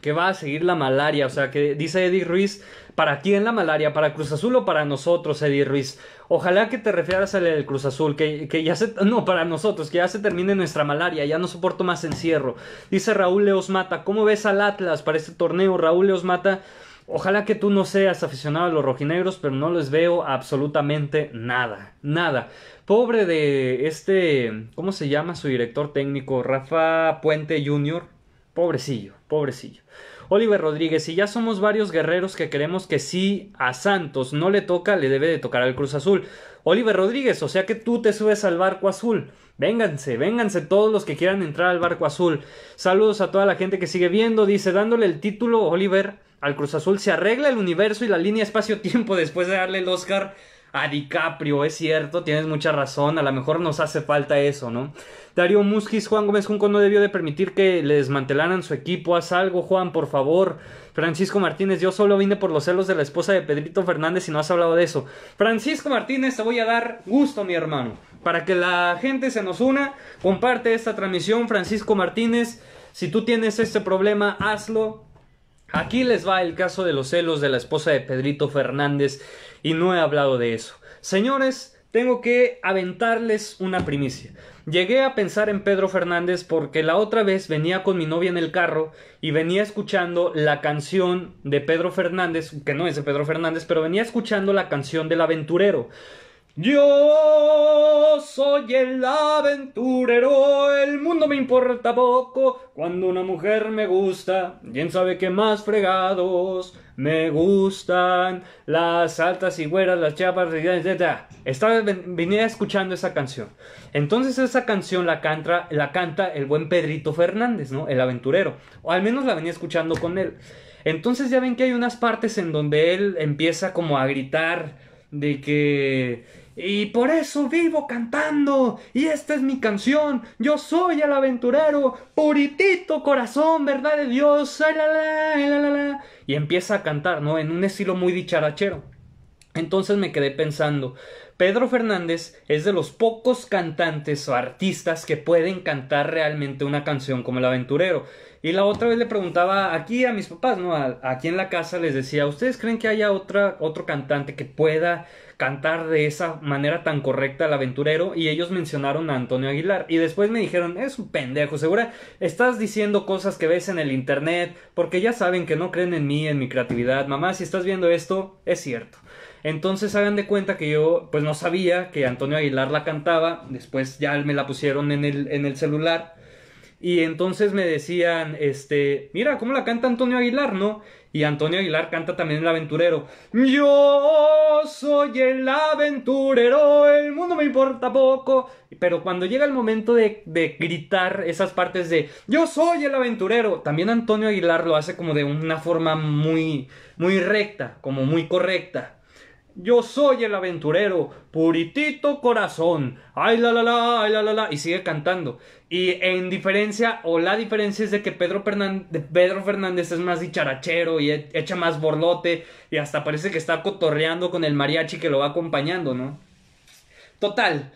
que va a seguir la malaria. O sea, que dice Eddie Ruiz, ¿para quién la malaria? ¿Para Cruz Azul o para nosotros, Eddie Ruiz? Ojalá que te refieras al del Cruz Azul, que, ya se... No, para nosotros, que ya se termine nuestra malaria, ya no soporto más encierro. Dice Raúl Leos Mata, ¿cómo ves al Atlas para este torneo? Raúl Leos Mata, ojalá que tú no seas aficionado a los rojinegros, pero no les veo absolutamente nada, nada. Pobre de este, ¿cómo se llama su director técnico? Rafa Puente Jr., pobrecillo Pobrecillo. Oliver Rodríguez, si ya somos varios guerreros que queremos que sí a Santos no le toca, le debe de tocar al Cruz Azul. Oliver Rodríguez, o sea que tú te subes al barco azul. Vénganse, vénganse todos los que quieran entrar al barco azul. Saludos a toda la gente que sigue viendo. Dice, dándole el título, Oliver, al Cruz Azul se arregla el universo y la línea espacio-tiempo después de darle el Oscar a DiCaprio, es cierto, tienes mucha razón, a lo mejor nos hace falta eso, ¿no? Darío Musquiz, Juan Gómez Junco no debió de permitir que le desmantelaran su equipo, haz algo, Juan, por favor. Francisco Martínez, yo solo vine por los celos de la esposa de Pedrito Fernández y no has hablado de eso. Francisco Martínez, te voy a dar gusto, mi hermano. Para que la gente se nos una, comparte esta transmisión, Francisco Martínez. Si tú tienes este problema, hazlo. Aquí les va el caso de los celos de la esposa de Pedrito Fernández y no he hablado de eso. Señores, tengo que aventarles una primicia. Llegué a pensar en Pedro Fernández porque la otra vez venía con mi novia en el carro y venía escuchando la canción de Pedro Fernández, que no es de Pedro Fernández, pero venía escuchando la canción del aventurero. Yo soy el aventurero, el mundo me importa poco cuando una mujer me gusta. ¿Quién sabe qué más fregados me gustan? Las altas güeras, las chapas, etc. Estaba, venía escuchando esa canción. Entonces esa canción la canta, la canta el buen Pedrito Fernández, ¿no? El aventurero. O al menos la venía escuchando con él. Entonces ya ven que hay unas partes en donde él empieza como a gritar de que y por eso vivo cantando. Y esta es mi canción. Yo soy el aventurero. Puritito corazón, verdad de Dios. la, la, la, y empieza a cantar, ¿no? En un estilo muy dicharachero. Entonces me quedé pensando, Pedro Fernández es de los pocos cantantes o artistas que pueden cantar realmente una canción como El Aventurero. Y la otra vez le preguntaba aquí a mis papás, ¿no? aquí en la casa les decía, ¿ustedes creen que haya otra, otro cantante que pueda cantar de esa manera tan correcta al aventurero y ellos mencionaron a Antonio Aguilar y después me dijeron es un pendejo segura estás diciendo cosas que ves en el internet porque ya saben que no creen en mí en mi creatividad mamá si estás viendo esto es cierto entonces hagan de cuenta que yo pues no sabía que Antonio Aguilar la cantaba después ya me la pusieron en el, en el celular y entonces me decían, este, mira cómo la canta Antonio Aguilar, ¿no? Y Antonio Aguilar canta también el aventurero. Yo soy el aventurero, el mundo me importa poco. Pero cuando llega el momento de, gritar esas partes de Yo soy el aventurero, también Antonio Aguilar lo hace como de una forma muy, muy recta, como muy correcta. Yo soy el aventurero, puritito corazón. Ay la la la, ay la la la. Y sigue cantando. Y en diferencia, o la diferencia es de que Pedro, Fernández es más dicharachero y e-, echa más borlote. Y hasta parece que está cotorreando con el mariachi que lo va acompañando, ¿no? Total,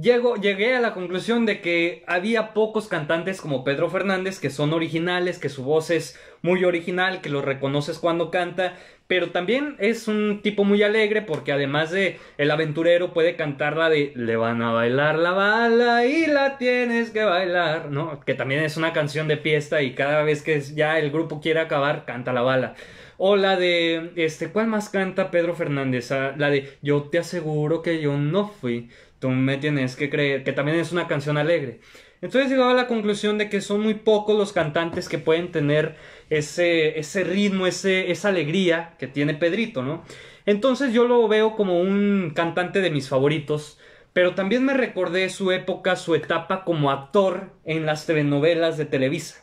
llegué a la conclusión de que había pocos cantantes como Pedro Fernández que son originales, que su voz es muy original, que lo reconoces cuando canta, pero también es un tipo muy alegre porque además de el aventurero puede cantar la de le van a bailar la bala y la tienes que bailar, ¿no? Que también es una canción de fiesta y cada vez que ya el grupo quiere acabar canta la bala. O la de, este, ¿cuál más canta Pedro Fernández? Ah, la de, yo te aseguro que yo no fui, tú me tienes que creer, que también es una canción alegre. Entonces llegaba a la conclusión de que son muy pocos los cantantes que pueden tener ese, ese ritmo, ese, esa alegría que tiene Pedrito, ¿no? Entonces yo lo veo como un cantante de mis favoritos, pero también me recordé su época, su etapa como actor en las telenovelas de Televisa.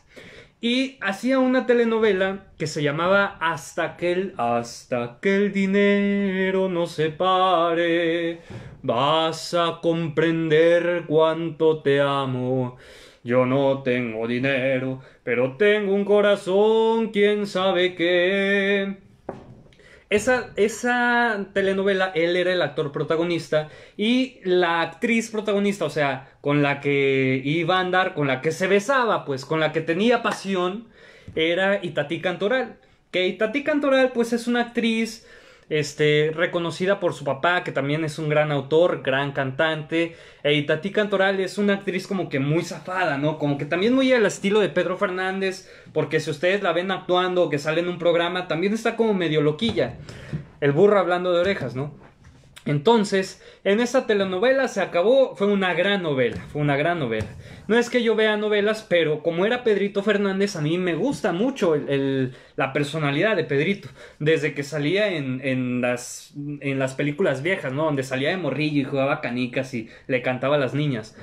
Y hacía una telenovela que se llamaba Hasta que el, hasta que el dinero no se pare. Vas a comprender cuánto te amo. Yo no tengo dinero, pero tengo un corazón, quién sabe qué. Esa, esa telenovela, él era el actor protagonista y la actriz protagonista, o sea, con la que iba a andar, con la que se besaba, pues, con la que tenía pasión, era Itatí Cantoral. Que Itatí Cantoral, pues, es una actriz este, reconocida por su papá, que también es un gran autor, gran cantante. Y e Tati Cantoral es una actriz como que muy zafada, ¿no? Como que también muy al estilo de Pedro Fernández, porque si ustedes la ven actuando o que sale en un programa, también está como medio loquilla. El burro hablando de orejas, ¿no? Entonces, en esa telenovela se acabó, fue una gran novela, fue una gran novela. No es que yo vea novelas, pero como era Pedrito Fernández, a mí me gusta mucho la personalidad de Pedrito, desde que salía en, en, las, en las películas viejas, ¿no? Donde salía de morrillo y jugaba canicas y le cantaba a las niñas.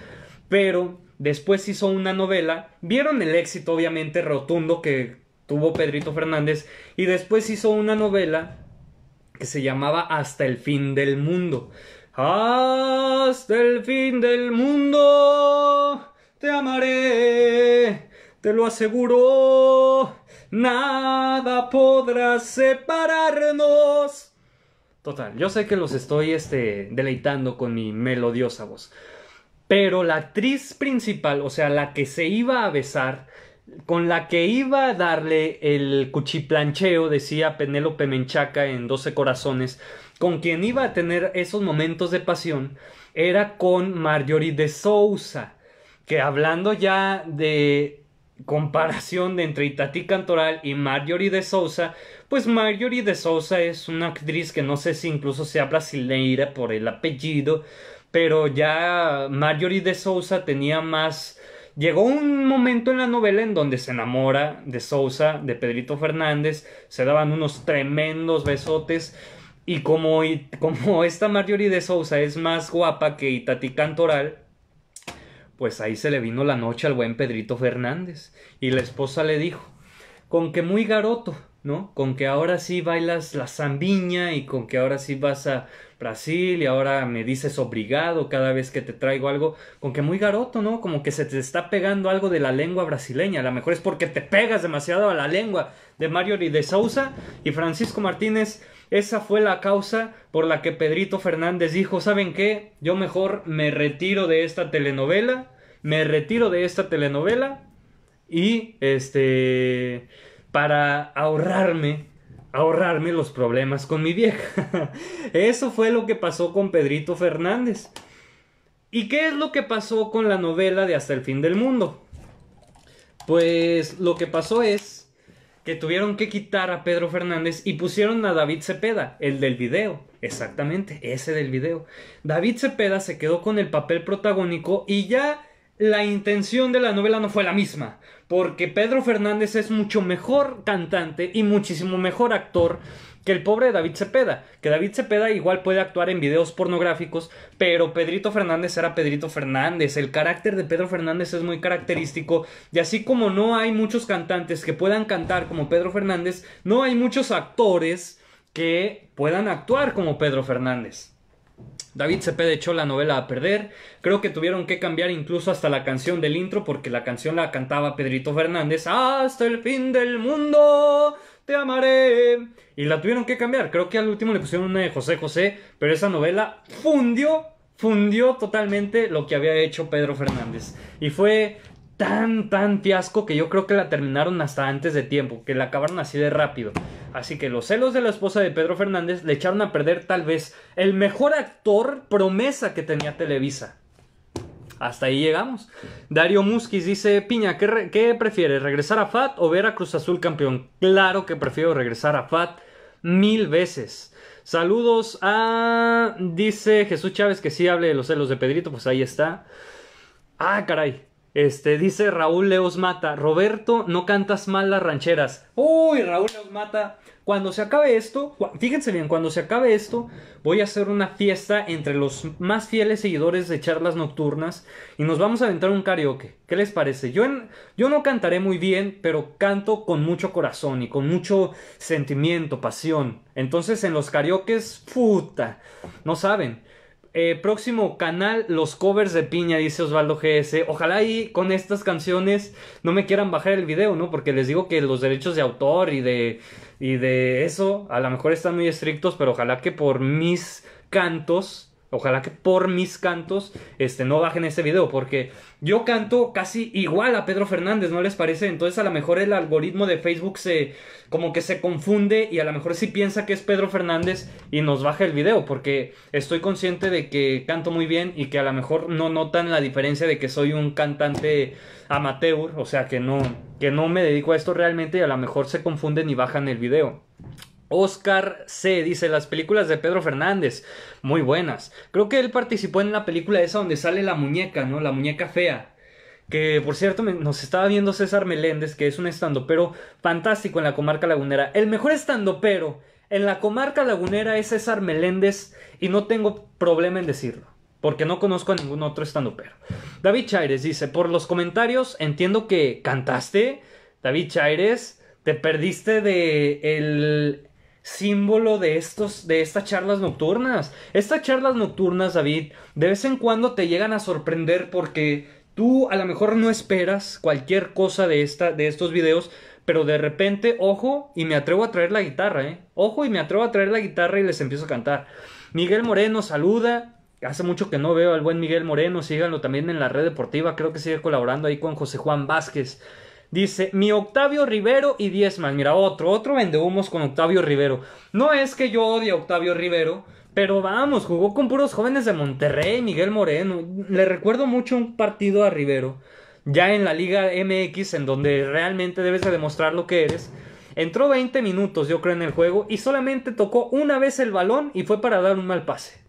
Pero después hizo una novela, vieron el éxito obviamente rotundo que tuvo Pedrito Fernández, y después hizo una novela que se llamaba Hasta el fin del mundo. Hasta el fin del mundo te amaré, te lo aseguro, nada podrá separarnos. Total, yo sé que los estoy este, deleitando con mi melodiosa voz. Pero la actriz principal, o sea, la que se iba a besar, con la que iba a darle el cuchiplancheo, decía Penélope Menchaca en Doce Corazones, con quien iba a tener esos momentos de pasión, era con Marjorie de Sousa, que hablando ya de comparación entre Itatí Cantoral y Marjorie de Sousa, pues Marjorie de Sousa es una actriz que no sé si incluso sea brasileira por el apellido, pero ya Marjorie de Sousa tenía más Llegó un momento en la novela en donde se enamora de Sousa, de Pedrito Fernández, se daban unos tremendos besotes. Y como, como esta Marjorie de Sousa es más guapa que Itati Cantoral, pues ahí se le vino la noche al buen Pedrito Fernández. Y la esposa le dijo, con que muy garoto, ¿no? Con que ahora sí bailas la zambiña y con que ahora sí vas a Brasil y ahora me dices obligado cada vez que te traigo algo, con que muy garoto, ¿no? Como que se te está pegando algo de la lengua brasileña, a lo mejor es porque te pegas demasiado a la lengua de Mario y de Sousa y Francisco Martínez, esa fue la causa por la que Pedrito Fernández dijo, ¿saben qué? Yo mejor me retiro de esta telenovela, me retiro de esta telenovela y este para ahorrarme ahorrarme los problemas con mi vieja. Eso fue lo que pasó con Pedrito Fernández. ¿Y qué es lo que pasó con la novela de Hasta el fin del mundo? Pues lo que pasó es que tuvieron que quitar a Pedro Fernández y pusieron a David Cepeda, el del video. Exactamente, ese del video. David Cepeda se quedó con el papel protagónico y ya la intención de la novela no fue la misma. Porque Pedro Fernández es mucho mejor cantante y muchísimo mejor actor que el pobre David Cepeda. Que David Cepeda igual puede actuar en videos pornográficos, pero Pedrito Fernández era Pedrito Fernández. El carácter de Pedro Fernández es muy característico. Y así como no hay muchos cantantes que puedan cantar como Pedro Fernández, no hay muchos actores que puedan actuar como Pedro Fernández. David Cepeda echó la novela a perder. Creo que tuvieron que cambiar incluso hasta la canción del intro porque la canción la cantaba Pedrito Fernández. Hasta el fin del mundo te amaré. Y la tuvieron que cambiar. Creo que al último le pusieron una de José José, pero esa novela fundió, fundió totalmente lo que había hecho Pedro Fernández. Y fue tan, tan fiasco que yo creo que la terminaron hasta antes de tiempo, que la acabaron así de rápido. Así que los celos de la esposa de Pedro Fernández le echaron a perder tal vez el mejor actor promesa que tenía Televisa. Hasta ahí llegamos. Dario Muskis dice, Piña, ¿qué, prefiere? ¿qué ¿Regresar a FAT o ver a Cruz Azul campeón? Claro que prefiero regresar a FAT mil veces. Saludos a... Dice Jesús Chávez que sí hable de los celos de Pedrito, pues ahí está. Ah, caray. Este, dice Raúl Leos Mata, Roberto, no cantas mal las rancheras. Uy, Raúl Leos Mata, cuando se acabe esto, fíjense bien, cuando se acabe esto, voy a hacer una fiesta entre los más fieles seguidores de charlas nocturnas y nos vamos a aventar un karaoke. ¿Qué les parece? Yo, yo no cantaré muy bien, pero canto con mucho corazón y con mucho sentimiento, pasión. Entonces en los karaokes, puta, no saben. Eh, próximo canal, los covers de piña, dice Osvaldo GS. Ojalá y con estas canciones no me quieran bajar el video, ¿no? Porque les digo que los derechos de autor y de, y de eso a lo mejor están muy estrictos, pero ojalá que por mis cantos, ojalá que por mis cantos, este, no bajen ese video, porque yo canto casi igual a Pedro Fernández, ¿no les parece? Entonces a lo mejor el algoritmo de Facebook se como que se confunde y a lo mejor sí piensa que es Pedro Fernández y nos baja el video porque estoy consciente de que canto muy bien y que a lo mejor no notan la diferencia de que soy un cantante amateur, o sea que no que no me dedico a esto realmente y a lo mejor se confunden y bajan el video. Oscar C. dice las películas de Pedro Fernández, muy buenas. Creo que él participó en la película esa donde sale la muñeca, ¿no? La muñeca fea. Que por cierto nos estaba viendo César Meléndez, que es un estandopero fantástico en la comarca lagunera. El mejor estandopero en la comarca lagunera es César Meléndez y no tengo problema en decirlo. Porque no conozco a ningún otro estandopero. David Chaires dice, por los comentarios entiendo que cantaste. David Chaires, te perdiste de el, símbolo de, estos, de estas charlas nocturnas. Estas charlas nocturnas, David, de vez en cuando te llegan a sorprender porque tú a lo mejor no esperas cualquier cosa de, esta, de estos videos, pero de repente, ojo, y me atrevo a traer la guitarra, ¿eh? Ojo, y me atrevo a traer la guitarra y les empiezo a cantar. Miguel Moreno saluda. Hace mucho que no veo al buen Miguel Moreno, síganlo también en la red deportiva, creo que sigue colaborando ahí con José Juan Vázquez. Dice, mi Octavio Rivero y diez más. Mira, otro, otro vende humos con Octavio Rivero. No es que yo odie a Octavio Rivero, pero vamos, jugó con puros jóvenes de Monterrey, Miguel Moreno. Le recuerdo mucho un partido a Rivero, ya en la Liga MX, en donde realmente debes de demostrar lo que eres. Entró 20 minutos, yo creo, en el juego y solamente tocó una vez el balón y fue para dar un mal pase.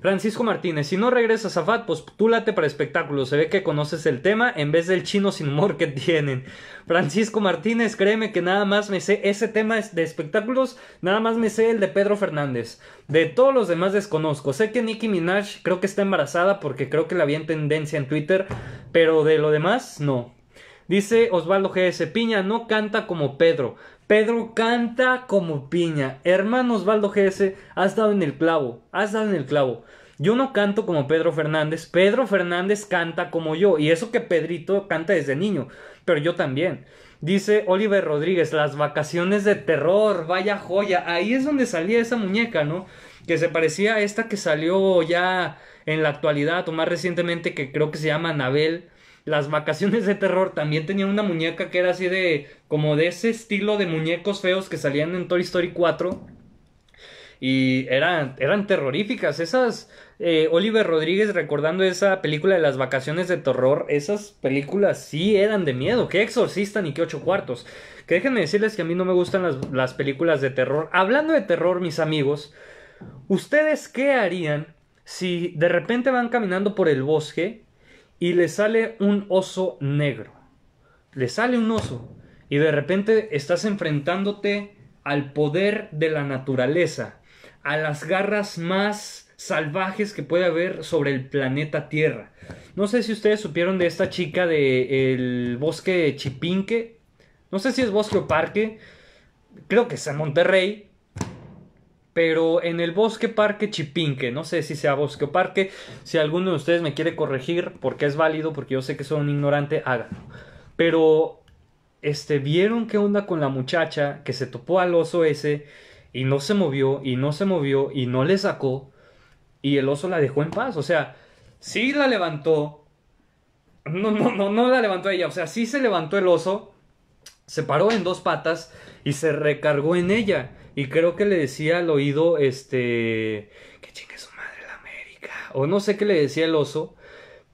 Francisco Martínez, si no regresas a FAT, pues túlate para espectáculos. Se ve que conoces el tema en vez del chino sin humor que tienen. Francisco Martínez, créeme que nada más me sé ese tema de espectáculos, nada más me sé el de Pedro Fernández. De todos los demás desconozco. Sé que Nicki Minaj creo que está embarazada porque creo que la vi en tendencia en Twitter, pero de lo demás no. Dice Osvaldo GS, Piña no canta como Pedro, Pedro canta como piña. Hermano Osvaldo GS, has dado en el clavo, has dado en el clavo. Yo no canto como Pedro Fernández, Pedro Fernández canta como yo, y eso que Pedrito canta desde niño, pero yo también. Dice Oliver Rodríguez, las vacaciones de terror, vaya joya, ahí es donde salía esa muñeca, ¿no? Que se parecía a esta que salió ya en la actualidad, o más recientemente, que creo que se llama Anabel las vacaciones de terror también tenía una muñeca que era así de como de ese estilo de muñecos feos que salían en Toy Story 4 y eran, eran terroríficas. Esas, eh, Oliver Rodríguez recordando esa película de las vacaciones de terror, esas películas sí eran de miedo. Qué exorcista ni qué ocho cuartos. Que déjenme decirles que a mí no me gustan las, las películas de terror. Hablando de terror, mis amigos, ¿ustedes qué harían si de repente van caminando por el bosque y le sale un oso negro. Le sale un oso y de repente estás enfrentándote al poder de la naturaleza, a las garras más salvajes que puede haber sobre el planeta Tierra. No sé si ustedes supieron de esta chica del de bosque Chipinque. No sé si es bosque o parque. Creo que es en Monterrey pero en el Bosque Parque Chipinque, no sé si sea Bosque o Parque, si alguno de ustedes me quiere corregir, porque es válido, porque yo sé que soy un ignorante, háganlo. Pero, este, vieron qué onda con la muchacha que se topó al oso ese y no se movió, y no se movió, y no le sacó, y el oso la dejó en paz, o sea, sí la levantó, no, no, no, no la levantó ella, o sea, sí se levantó el oso, se paró en dos patas y se recargó en ella. Y creo que le decía al oído, este, que chingue su madre la América. O no sé qué le decía el oso.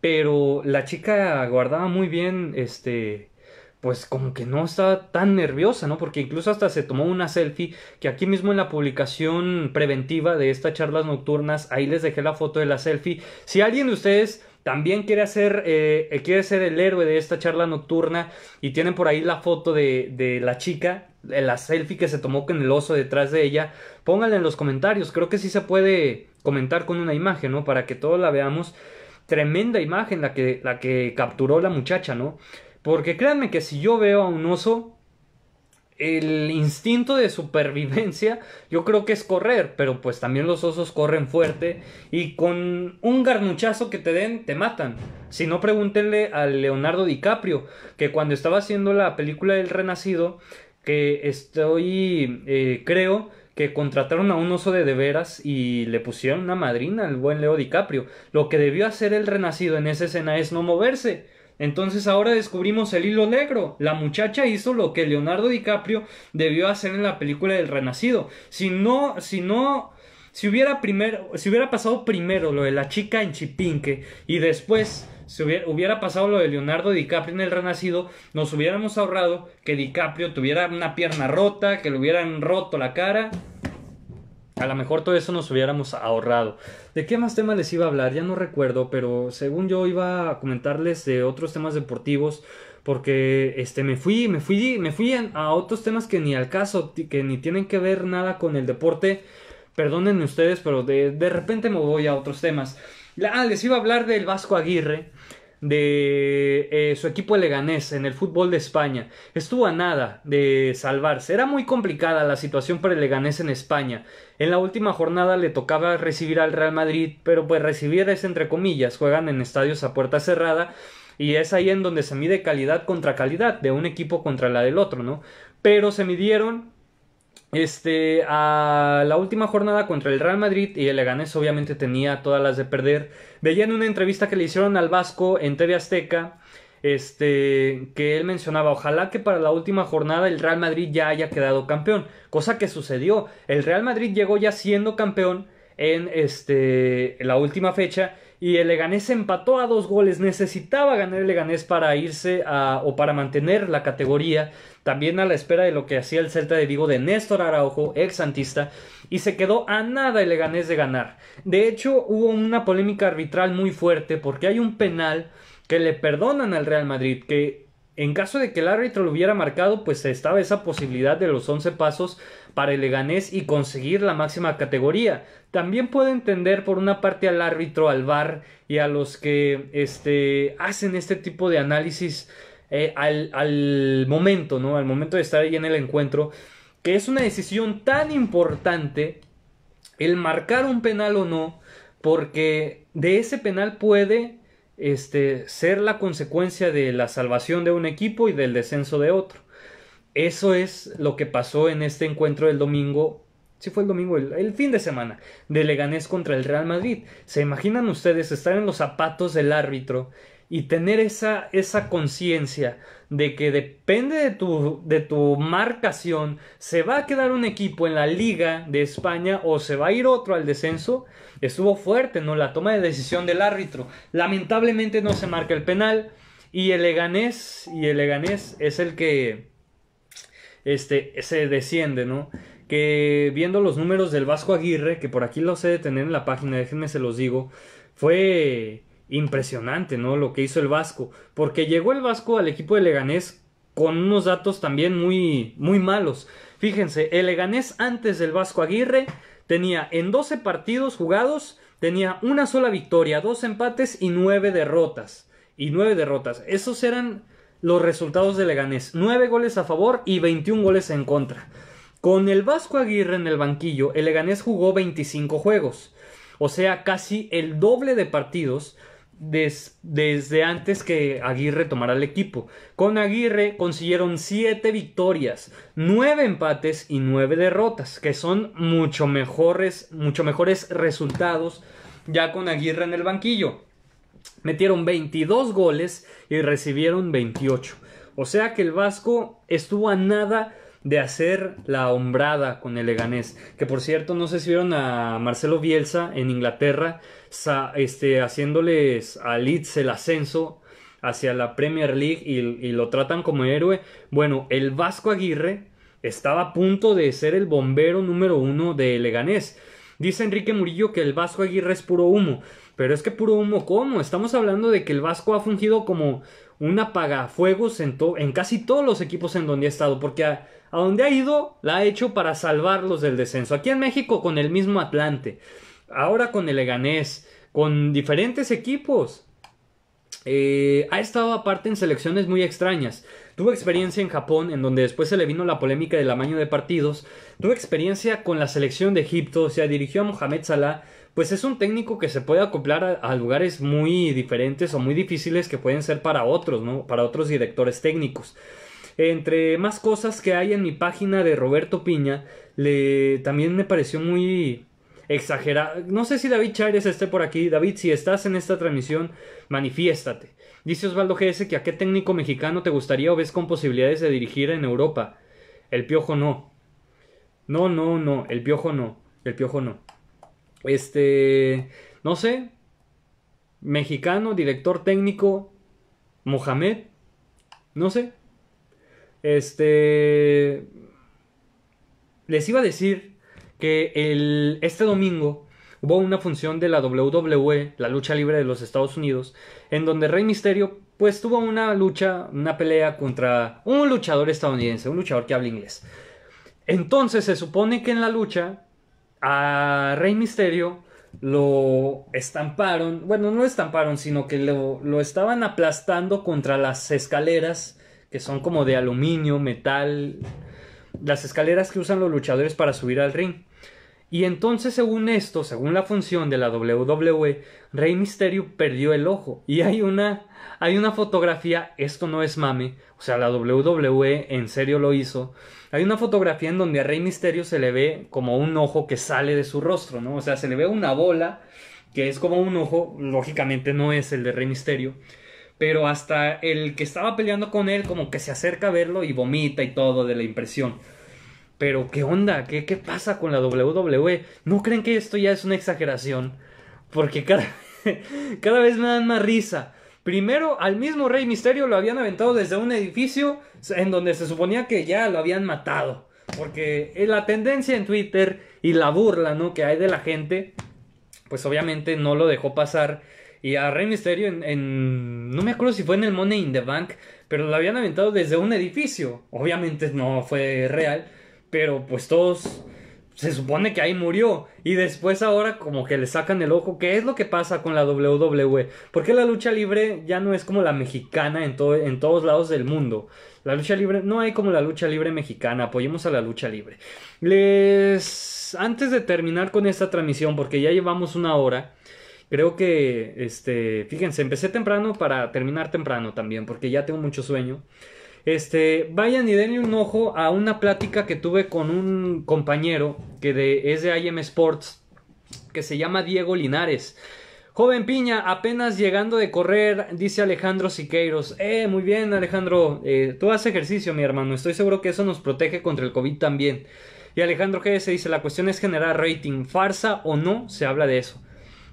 Pero la chica guardaba muy bien, este, pues como que no estaba tan nerviosa, ¿no? Porque incluso hasta se tomó una selfie que aquí mismo en la publicación preventiva de estas charlas nocturnas, ahí les dejé la foto de la selfie. Si alguien de ustedes también quiere, hacer, eh, quiere ser el héroe de esta charla nocturna y tienen por ahí la foto de, de la chica, la selfie que se tomó con el oso detrás de ella, pónganla en los comentarios. Creo que sí se puede comentar con una imagen, ¿no? Para que todos la veamos. Tremenda imagen la que, la que capturó la muchacha, ¿no? Porque créanme que si yo veo a un oso, el instinto de supervivencia yo creo que es correr, pero pues también los osos corren fuerte y con un garnuchazo que te den te matan. Si no pregúntenle a Leonardo DiCaprio, que cuando estaba haciendo la película del Renacido, que estoy, eh, creo que contrataron a un oso de de veras y le pusieron una madrina al buen Leo DiCaprio. Lo que debió hacer el renacido en esa escena es no moverse. Entonces ahora descubrimos el hilo negro. La muchacha hizo lo que Leonardo DiCaprio debió hacer en la película del renacido. Si no, si no, si hubiera primero, si hubiera pasado primero lo de la chica en Chipinque y después si hubiera, pasado lo de Leonardo DiCaprio en El Renacido, nos hubiéramos ahorrado que DiCaprio tuviera una pierna rota, que le hubieran roto la cara. A lo mejor todo eso nos hubiéramos ahorrado. ¿De qué más temas les iba a hablar? Ya no recuerdo, pero según yo iba a comentarles de otros temas deportivos porque este me fui me fui me fui a otros temas que ni al caso que ni tienen que ver nada con el deporte perdónenme ustedes pero de repente me voy a otros temas Ah, les iba a hablar del Vasco Aguirre, de eh, su equipo leganés en el fútbol de España. Estuvo a nada de salvarse. Era muy complicada la situación para el leganés en España. En la última jornada le tocaba recibir al Real Madrid, pero pues recibir es entre comillas. Juegan en estadios a puerta cerrada. Y es ahí en donde se mide calidad contra calidad de un equipo contra la del otro, ¿no? Pero se midieron este, a la última jornada contra el Real Madrid y el Leganés obviamente tenía todas las de perder. Veía en una entrevista que le hicieron al Vasco en TV Azteca, este, que él mencionaba, ojalá que para la última jornada el Real Madrid ya haya quedado campeón, cosa que sucedió. El Real Madrid llegó ya siendo campeón en este, la última fecha y el Leganés empató a dos goles. Necesitaba ganar el Leganés para irse a, o para mantener la categoría. También a la espera de lo que hacía el Celta de Vigo de Néstor Araujo, ex Santista, y se quedó a nada el Leganés de ganar. De hecho, hubo una polémica arbitral muy fuerte porque hay un penal que le perdonan al Real Madrid, que en caso de que el árbitro lo hubiera marcado, pues estaba esa posibilidad de los 11 pasos para el Leganés y conseguir la máxima categoría. También puedo entender por una parte al árbitro, al VAR y a los que este, hacen este tipo de análisis eh, al, al momento, ¿no? Al momento de estar ahí en el encuentro, que es una decisión tan importante el marcar un penal o no, porque de ese penal puede este, ser la consecuencia de la salvación de un equipo y del descenso de otro. Eso es lo que pasó en este encuentro del domingo. Si fue el domingo, el, fin de semana, de Leganés contra el Real Madrid. ¿Se imaginan ustedes estar en los zapatos del árbitro y tener esa, esa conciencia de que depende de tu, de tu marcación, se va a quedar un equipo en la liga de España o se va a ir otro al descenso, estuvo fuerte, ¿no? La toma de decisión del árbitro. Lamentablemente no se marca el penal y el Eganés y el Eganés es el que este, se desciende, ¿no? Que viendo los números del Vasco Aguirre, que por aquí los he de tener en la página, déjenme se los digo, fue impresionante, ¿no? Lo que hizo el Vasco, porque llegó el Vasco al equipo de Leganés con unos datos también muy, muy malos. Fíjense, el Leganés antes del Vasco Aguirre tenía en 12 partidos jugados, tenía una sola victoria, dos empates y nueve derrotas. Y nueve derrotas. Esos eran los resultados de Leganés. ...nueve goles a favor y 21 goles en contra. Con el Vasco Aguirre en el banquillo, el Leganés jugó 25 juegos. O sea, casi el doble de partidos desde antes que Aguirre tomara el equipo. Con Aguirre consiguieron 7 victorias, 9 empates y 9 derrotas, que son mucho mejores, mucho mejores resultados ya con Aguirre en el banquillo. Metieron 22 goles y recibieron 28. O sea que el Vasco estuvo a nada de hacer la hombrada con el Leganés. Que por cierto, no sé si vieron a Marcelo Bielsa en Inglaterra este, haciéndoles a Leeds el ascenso hacia la Premier League y, lo tratan como héroe. Bueno, el Vasco Aguirre estaba a punto de ser el bombero número uno de Leganés. Dice Enrique Murillo que el Vasco Aguirre es puro humo. Pero es que puro humo, ¿cómo? Estamos hablando de que el Vasco ha fungido como un apagafuegos en, en, casi todos los equipos en donde ha estado, porque a, donde ha ido la ha hecho para salvarlos del descenso. Aquí en México con el mismo Atlante, ahora con el Eganés con diferentes equipos. Eh, ha estado aparte en selecciones muy extrañas. Tuvo experiencia en Japón, en donde después se le vino la polémica del amaño de partidos. Tuvo experiencia con la selección de Egipto, o sea, dirigió a Mohamed Salah pues es un técnico que se puede acoplar a, lugares muy diferentes o muy difíciles que pueden ser para otros, ¿no? Para otros directores técnicos. Entre más cosas que hay en mi página de Roberto Piña, le, también me pareció muy exagerado. No sé si David Chávez esté por aquí. David, si estás en esta transmisión, manifiéstate. Dice Osvaldo GS que a qué técnico mexicano te gustaría o ves con posibilidades de dirigir en Europa. El piojo no. No, no, no. El piojo no. El piojo no. Este, no sé, mexicano, director técnico, Mohamed, no sé. Este, les iba a decir que el, este domingo hubo una función de la WWE, la lucha libre de los Estados Unidos, en donde Rey Misterio pues tuvo una lucha, una pelea contra un luchador estadounidense, un luchador que habla inglés. Entonces se supone que en la lucha a Rey Misterio lo estamparon, bueno, no lo estamparon, sino que lo, lo estaban aplastando contra las escaleras, que son como de aluminio, metal, las escaleras que usan los luchadores para subir al ring. Y entonces, según esto, según la función de la WWE, Rey Misterio perdió el ojo. Y hay una, hay una fotografía, esto no es mame, o sea, la WWE en serio lo hizo. Hay una fotografía en donde a Rey Misterio se le ve como un ojo que sale de su rostro, ¿no? O sea, se le ve una bola que es como un ojo, lógicamente no es el de Rey Misterio. Pero hasta el que estaba peleando con él como que se acerca a verlo y vomita y todo de la impresión. Pero ¿qué onda? ¿Qué, pasa con la WWE? ¿No creen que esto ya es una exageración? Porque cada, cada vez me dan más risa. Primero, al mismo Rey Misterio lo habían aventado desde un edificio en donde se suponía que ya lo habían matado. Porque eh, la tendencia en Twitter y la burla ¿no? que hay de la gente, pues obviamente no lo dejó pasar. Y a Rey Misterio en, No me acuerdo si fue en el Money in the Bank, pero lo habían aventado desde un edificio. Obviamente no fue real pero pues todos se supone que ahí murió. Y después ahora como que le sacan el ojo. ¿Qué es lo que pasa con la WWE? Porque la lucha libre ya no es como la mexicana en, en todos lados del mundo? La lucha libre, no hay como la lucha libre mexicana. Apoyemos a la lucha libre. Les... Antes de terminar con esta transmisión, porque ya llevamos una hora. Creo que, este, fíjense, empecé temprano para terminar temprano también, porque ya tengo mucho sueño. Este, vayan y denle un ojo a una plática que tuve con un compañero que de, es de IM Sports, que se llama Diego Linares. Joven Piña, apenas llegando de correr, dice Alejandro Siqueiros. Eh, muy bien, Alejandro. Eh, tú haces ejercicio, mi hermano. Estoy seguro que eso nos protege contra el COVID también. Y Alejandro se dice: La cuestión es generar rating. Farsa o no, se habla de eso.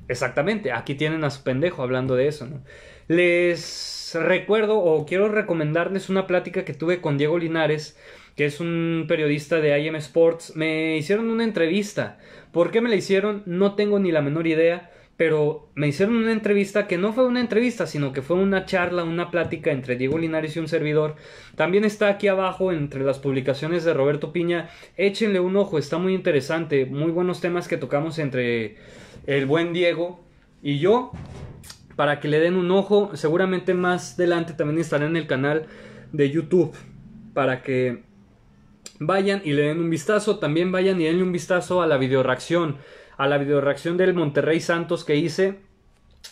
Exactamente, aquí tienen a su pendejo hablando de eso, ¿no? Les recuerdo o quiero recomendarles una plática que tuve con Diego Linares, que es un periodista de IM Sports. Me hicieron una entrevista. ¿Por qué me la hicieron? No tengo ni la menor idea. Pero me hicieron una entrevista que no fue una entrevista, sino que fue una charla, una plática entre Diego Linares y un servidor. También está aquí abajo entre las publicaciones de Roberto Piña. Échenle un ojo, está muy interesante. Muy buenos temas que tocamos entre el buen Diego y yo para que le den un ojo. Seguramente más adelante también en el canal de YouTube para que vayan y le den un vistazo. También vayan y denle un vistazo a la videoreacción, a la videoreacción del Monterrey Santos que hice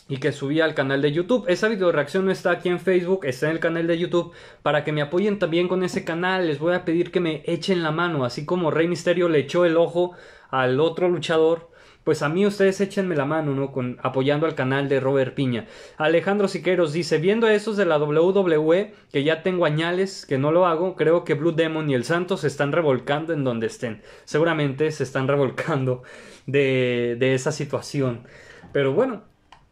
y que subí al canal de YouTube. Esa reacción no está aquí en Facebook, está en el canal de YouTube. Para que me apoyen también con ese canal, les voy a pedir que me echen la mano, así como Rey Misterio le echó el ojo al otro luchador pues a mí ustedes échenme la mano, ¿no? Con, apoyando al canal de Robert Piña. Alejandro Siqueiros dice, viendo a esos de la WWE, que ya tengo añales, que no lo hago, creo que Blue Demon y el Santo se están revolcando en donde estén. Seguramente se están revolcando de, de esa situación. Pero bueno,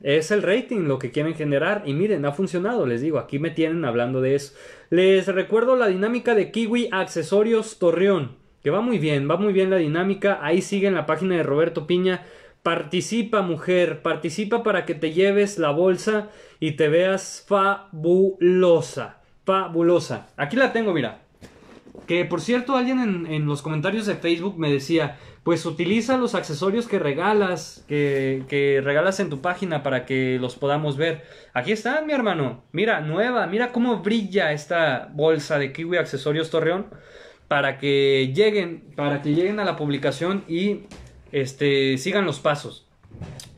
es el rating lo que quieren generar. Y miren, ha funcionado, les digo, aquí me tienen hablando de eso. Les recuerdo la dinámica de Kiwi Accesorios Torreón que va muy bien, va muy bien la dinámica. Ahí sigue en la página de Roberto Piña. Participa, mujer, participa para que te lleves la bolsa y te veas fabulosa. Fabulosa. Aquí la tengo, mira. Que por cierto, alguien en, los comentarios de Facebook me decía, pues utiliza los accesorios que regalas, que, que regalas en tu página para que los podamos ver. Aquí están, mi hermano. Mira, nueva, mira cómo brilla esta bolsa de Kiwi Accesorios Torreón para que lleguen, para que lleguen a la publicación y este, sigan los pasos.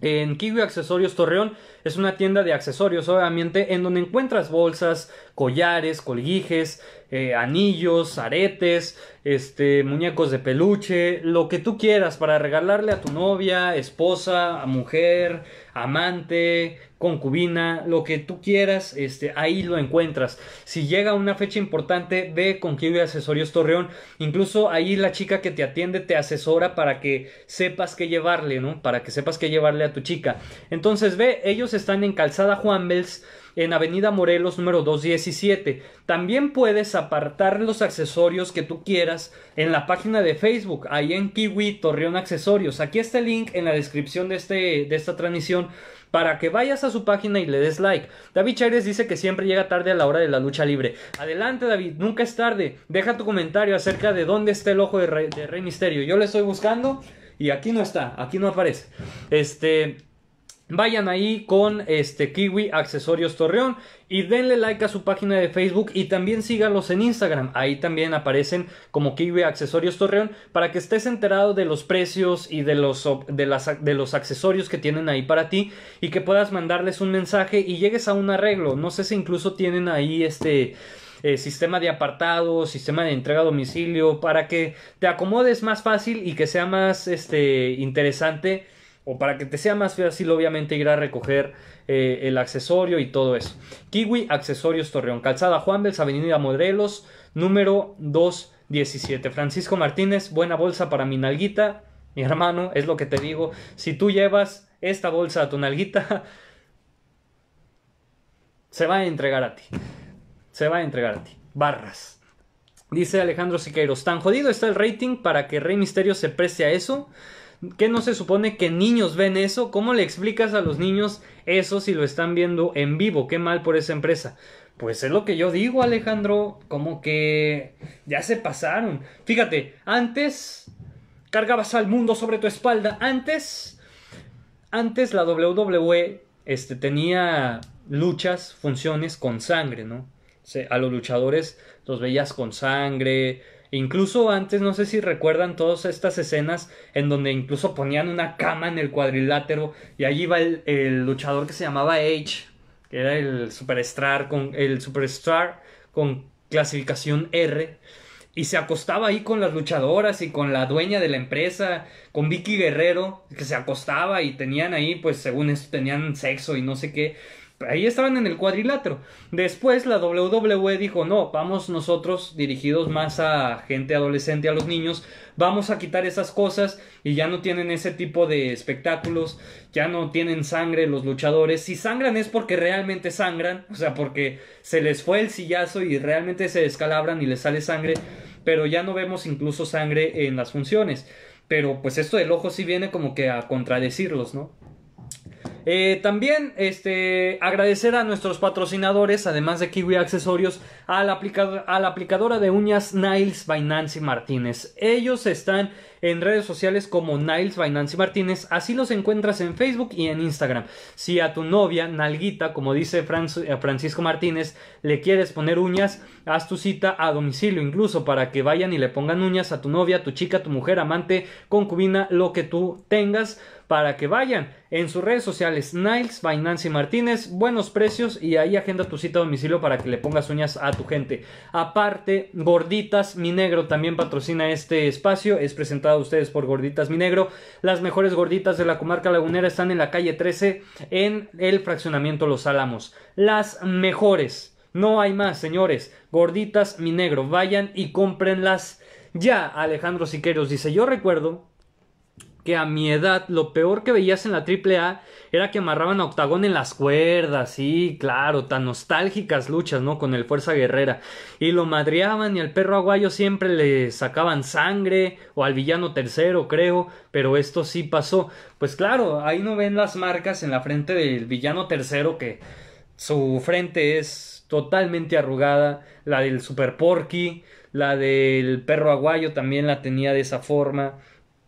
En Kiwi Accesorios Torreón es una tienda de accesorios, obviamente, en donde encuentras bolsas, collares, colguijes, eh, anillos, aretes, este, muñecos de peluche, lo que tú quieras para regalarle a tu novia, esposa, mujer, amante, concubina, lo que tú quieras, este, ahí lo encuentras. Si llega una fecha importante, ve con Kiwi Accesorios Torreón. Incluso ahí la chica que te atiende te asesora para que sepas qué llevarle, ¿no? Para que sepas qué llevarle a tu chica. Entonces ve, ellos están en Calzada Juan Bels, en Avenida Morelos número 217. También puedes apartar los accesorios que tú quieras en la página de Facebook, ahí en Kiwi Torreón Accesorios. Aquí está el link en la descripción de, este, de esta transmisión para que vayas a su página y le des like. David Chávez dice que siempre llega tarde a la hora de la lucha libre. Adelante, David, nunca es tarde. Deja tu comentario acerca de dónde está el ojo de Rey, Misterio. Yo le estoy buscando y aquí no está, aquí no aparece. Este. Vayan ahí con este Kiwi Accesorios Torreón y denle like a su página de Facebook y también síganlos en Instagram. Ahí también aparecen como Kiwi Accesorios Torreón para que estés enterado de los precios y de los, de, los accesorios que tienen ahí para ti y que puedas mandarles un mensaje y llegues a un arreglo. No sé si incluso tienen ahí este... Eh, sistema de apartado, sistema de entrega a domicilio, para que te acomodes más fácil y que sea más este, interesante o para que te sea más fácil obviamente irá a recoger eh, el accesorio y todo eso. Kiwi Accesorios Torreón, Calzada Juan Bels, Avenida Modrelos, número 217. Francisco Martínez, buena bolsa para mi nalguita. Mi hermano, es lo que te digo. Si tú llevas esta bolsa a tu nalguita, se va a entregar a ti. Se va a entregar a ti. Barras. Dice Alejandro Siqueiros, tan jodido está el rating para que Rey Misterio se preste a eso. ¿Qué no se supone que niños ven eso? ¿Cómo le explicas a los niños eso si lo están viendo en vivo? Qué mal por esa empresa. Pues es lo que yo digo, Alejandro. Como que ya se pasaron. Fíjate, antes cargabas al mundo sobre tu espalda. Antes, antes la WWE este, tenía luchas, funciones con sangre, ¿no? a los luchadores los veías con sangre, Incluso antes, no sé si recuerdan todas estas escenas en donde incluso ponían una cama en el cuadrilátero y allí iba el, luchador que se llamaba H, que era el superstar con el superstar con clasificación R y se acostaba ahí con las luchadoras y con la dueña de la empresa, con Vicky Guerrero, que se acostaba y tenían ahí, pues según esto tenían sexo y no sé qué ahí estaban en el cuadrilátero. Después la WWE dijo, no, vamos nosotros dirigidos más a gente adolescente, a los niños, vamos a quitar esas cosas y ya no tienen ese tipo de espectáculos, ya no tienen sangre los luchadores. Si sangran es porque realmente sangran, o sea, porque se les fue el sillazo y realmente se descalabran y les sale sangre, pero ya no vemos incluso sangre en las funciones. Pero pues esto del ojo sí viene como que a contradecirlos, ¿no? Eh, también este, agradecer a nuestros patrocinadores, además de Kiwi Accesorios, a la, a la aplicadora de uñas Niles by Nancy Martínez. Ellos están en redes sociales como Niles by Nancy Martínez. Así los encuentras en Facebook y en Instagram. Si a tu novia, Nalguita, como dice eh, Francisco Martínez, le quieres poner uñas, haz tu cita a domicilio, incluso para que vayan y le pongan uñas a tu novia, tu chica, tu mujer, amante, concubina, lo que tú tengas para que vayan en sus redes sociales Niles by Nancy Martínez, buenos precios y ahí agenda tu cita a domicilio para que le pongas uñas a tu gente. Aparte, Gorditas Mi Negro también patrocina este espacio, es presentado a ustedes por Gorditas Mi Negro. Las mejores gorditas de la comarca lagunera están en la calle 13 en el fraccionamiento Los Álamos. Las mejores, no hay más, señores. Gorditas Mi Negro, vayan y cómprenlas ya. Alejandro Siqueiros dice, "Yo recuerdo que a mi edad lo peor que veías en la AAA era que amarraban a Octagón en las cuerdas, Y claro, tan nostálgicas luchas, ¿no? Con el Fuerza Guerrera. Y lo madreaban y al perro aguayo siempre le sacaban sangre o al villano tercero, creo, pero esto sí pasó. Pues claro, ahí no ven las marcas en la frente del villano tercero que su frente es totalmente arrugada, la del Super Porky, la del perro aguayo también la tenía de esa forma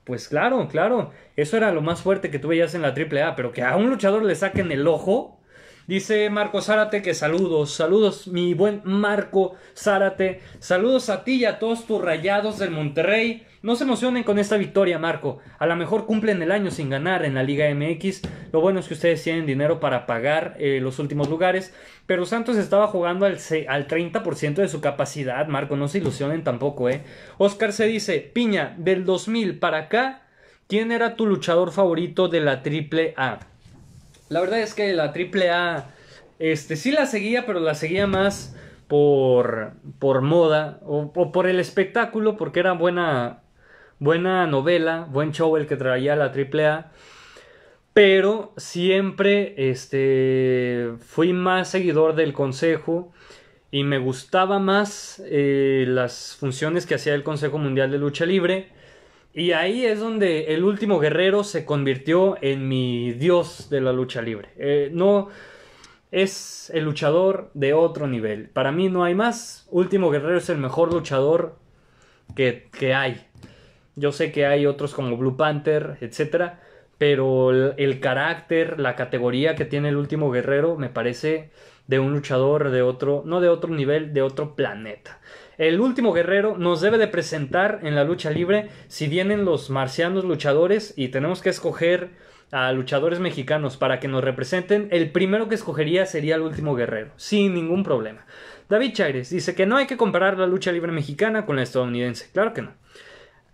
pues claro, claro. Eso era lo más fuerte que tú veías en la AAA, pero que a un luchador le saquen el ojo. Dice Marco Zárate que saludos, saludos, mi buen Marco Zárate. Saludos a ti y a todos tus rayados del Monterrey. No se emocionen con esta victoria, Marco. A lo mejor cumplen el año sin ganar en la Liga MX. Lo bueno es que ustedes tienen dinero para pagar eh, los últimos lugares. Pero Santos estaba jugando al, al 30% de su capacidad, Marco. No se ilusionen tampoco, ¿eh? Oscar se dice, Piña, del 2000 para acá, ¿quién era tu luchador favorito de la Triple A? La verdad es que la Triple A, este, sí la seguía, pero la seguía más... Por, por moda o por el espectáculo, porque era buena, buena novela, buen show el que traía la AAA. Pero siempre este, fui más seguidor del Consejo y me gustaba más eh, las funciones que hacía el Consejo Mundial de Lucha Libre. Y ahí es donde el último guerrero se convirtió en mi dios de la lucha libre. Eh, no es el luchador de otro nivel. Para mí no hay más. Último guerrero es el mejor luchador que hay. Yo sé que hay otros como Blue Panther, etcétera, pero el, carácter, la categoría que tiene el último guerrero me parece de un luchador de otro, no de otro nivel, de otro planeta. El último guerrero nos debe de presentar en la lucha libre si vienen los marcianos luchadores y tenemos que escoger a luchadores mexicanos para que nos representen, el primero que escogería sería el último guerrero, sin ningún problema. David Chávez dice que no hay que comparar la lucha libre mexicana con la estadounidense, claro que no.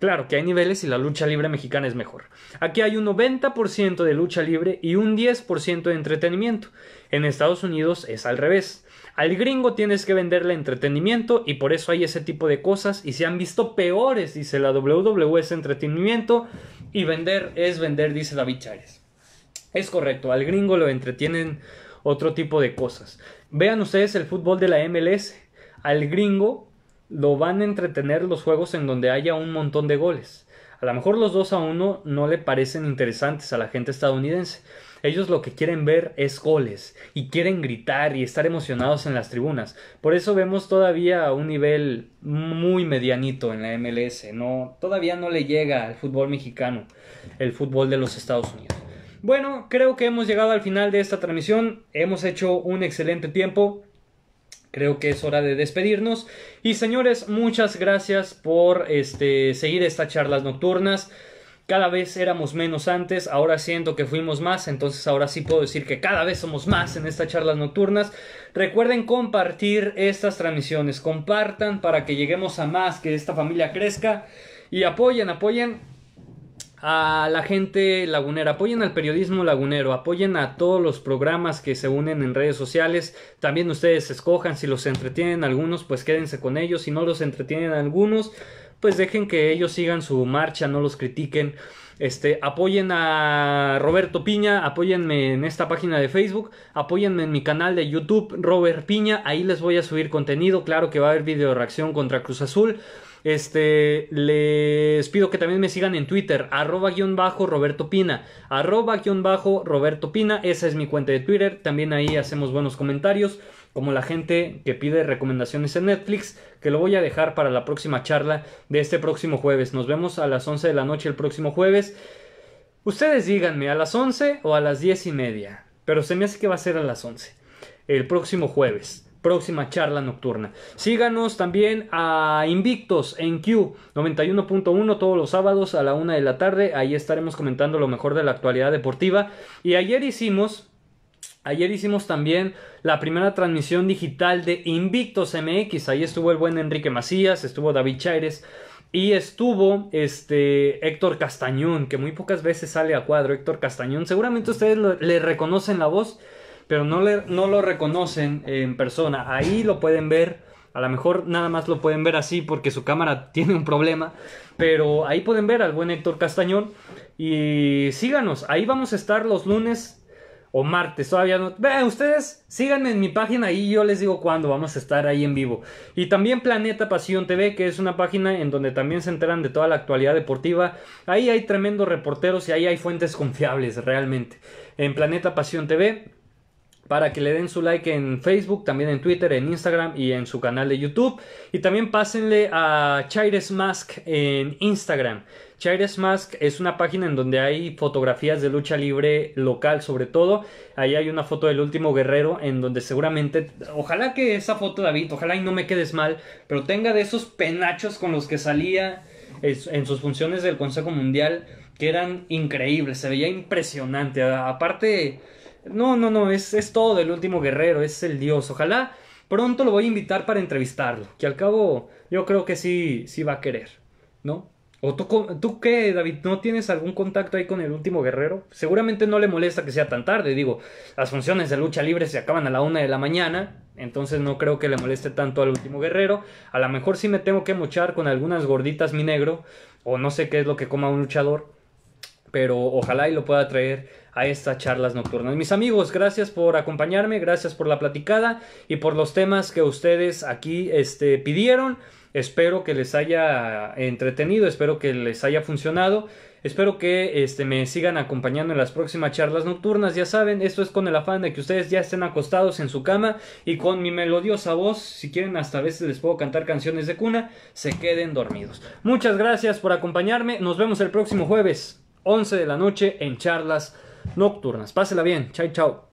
Claro que hay niveles y la lucha libre mexicana es mejor. Aquí hay un 90% de lucha libre y un 10% de entretenimiento. En Estados Unidos es al revés. Al gringo tienes que venderle entretenimiento y por eso hay ese tipo de cosas y se han visto peores, dice la WWE es entretenimiento y vender es vender, dice David Chávez. Es correcto, al gringo lo entretienen otro tipo de cosas. Vean ustedes el fútbol de la MLS. Al gringo lo van a entretener los juegos en donde haya un montón de goles. A lo mejor los 2 a 1 no le parecen interesantes a la gente estadounidense. Ellos lo que quieren ver es goles y quieren gritar y estar emocionados en las tribunas. Por eso vemos todavía un nivel muy medianito en la MLS. No, todavía no le llega al fútbol mexicano, el fútbol de los Estados Unidos. Bueno, creo que hemos llegado al final de esta transmisión. Hemos hecho un excelente tiempo creo que es hora de despedirnos. Y señores, muchas gracias por este, seguir estas charlas nocturnas. Cada vez éramos menos antes, ahora siento que fuimos más, entonces ahora sí puedo decir que cada vez somos más en estas charlas nocturnas. Recuerden compartir estas transmisiones, compartan para que lleguemos a más, que esta familia crezca y apoyen, apoyen a la gente lagunera, apoyen al periodismo lagunero, apoyen a todos los programas que se unen en redes sociales, también ustedes escojan si los entretienen algunos, pues quédense con ellos, si no los entretienen algunos, pues dejen que ellos sigan su marcha, no los critiquen. Este, apoyen a Roberto Piña, apóyenme en esta página de Facebook, apóyenme en mi canal de YouTube, Robert Piña, ahí les voy a subir contenido, claro que va a haber video reacción contra Cruz Azul. Este, les pido que también me sigan en Twitter, arroba guión bajo Roberto Pina, arroba guión bajo Roberto Pina, esa es mi cuenta de Twitter, también ahí hacemos buenos comentarios, como la gente que pide recomendaciones en Netflix, que lo voy a dejar para la próxima charla de este próximo jueves. Nos vemos a las 11 de la noche el próximo jueves. Ustedes díganme, a las 11 o a las 10 y media, pero se me hace que va a ser a las 11, el próximo jueves próxima charla nocturna. Síganos también a Invictos en Q 91.1 todos los sábados a la una de la tarde. Ahí estaremos comentando lo mejor de la actualidad deportiva. Y ayer hicimos, ayer hicimos también la primera transmisión digital de Invictos MX. Ahí estuvo el buen Enrique Macías, estuvo David Chaires. Y estuvo este Héctor Castañón, que muy pocas veces sale a cuadro. Héctor Castañón, seguramente ustedes le reconocen la voz pero no, le, no lo reconocen en persona. Ahí lo pueden ver. A lo mejor nada más lo pueden ver así porque su cámara tiene un problema. Pero ahí pueden ver al buen Héctor Castañón. Y síganos. Ahí vamos a estar los lunes o martes, todavía no. Vean, ustedes síganme en mi página y yo les digo cuándo vamos a estar ahí en vivo. Y también Planeta Pasión TV, que es una página en donde también se enteran de toda la actualidad deportiva. Ahí hay tremendos reporteros y ahí hay fuentes confiables realmente. En Planeta Pasión TV para que le den su like en Facebook, también en Twitter, en Instagram y en su canal de YouTube. Y también pásenle a Chaires Mask en Instagram. Chaires Mask es una página en donde hay fotografías de lucha libre local sobre todo. Ahí hay una foto del último guerrero en donde seguramente, ojalá que esa foto David, ojalá y no me quedes mal, pero tenga de esos penachos con los que salía en sus funciones del Consejo Mundial que eran increíbles, se veía impresionante. Aparte no, no, no, es, es todo del último guerrero, es el dios. Ojalá pronto lo voy a invitar para entrevistarlo, que al cabo yo creo que sí, sí va a querer, ¿no? ¿O tú, tú qué, David? ¿No tienes algún contacto ahí con el último guerrero? Seguramente no le molesta que sea tan tarde. Digo, las funciones de lucha libre se acaban a la una de la mañana. Entonces no creo que le moleste tanto al último guerrero. A lo mejor sí me tengo que mochar con algunas gorditas mi negro. O no sé qué es lo que coma un luchador. Pero ojalá y lo pueda traer a estas charlas nocturnas. Mis amigos, gracias por acompañarme, gracias por la platicada y por los temas que ustedes aquí este, pidieron. Espero que les haya entretenido, espero que les haya funcionado. Espero que este, me sigan acompañando en las próximas charlas nocturnas. Ya saben, esto es con el afán de que ustedes ya estén acostados en su cama y con mi melodiosa voz, si quieren hasta a veces les puedo cantar canciones de cuna, se queden dormidos. Muchas gracias por acompañarme. Nos vemos el próximo jueves, 11 de la noche, en charlas nocturnas. Pásela bien. Chao, chao.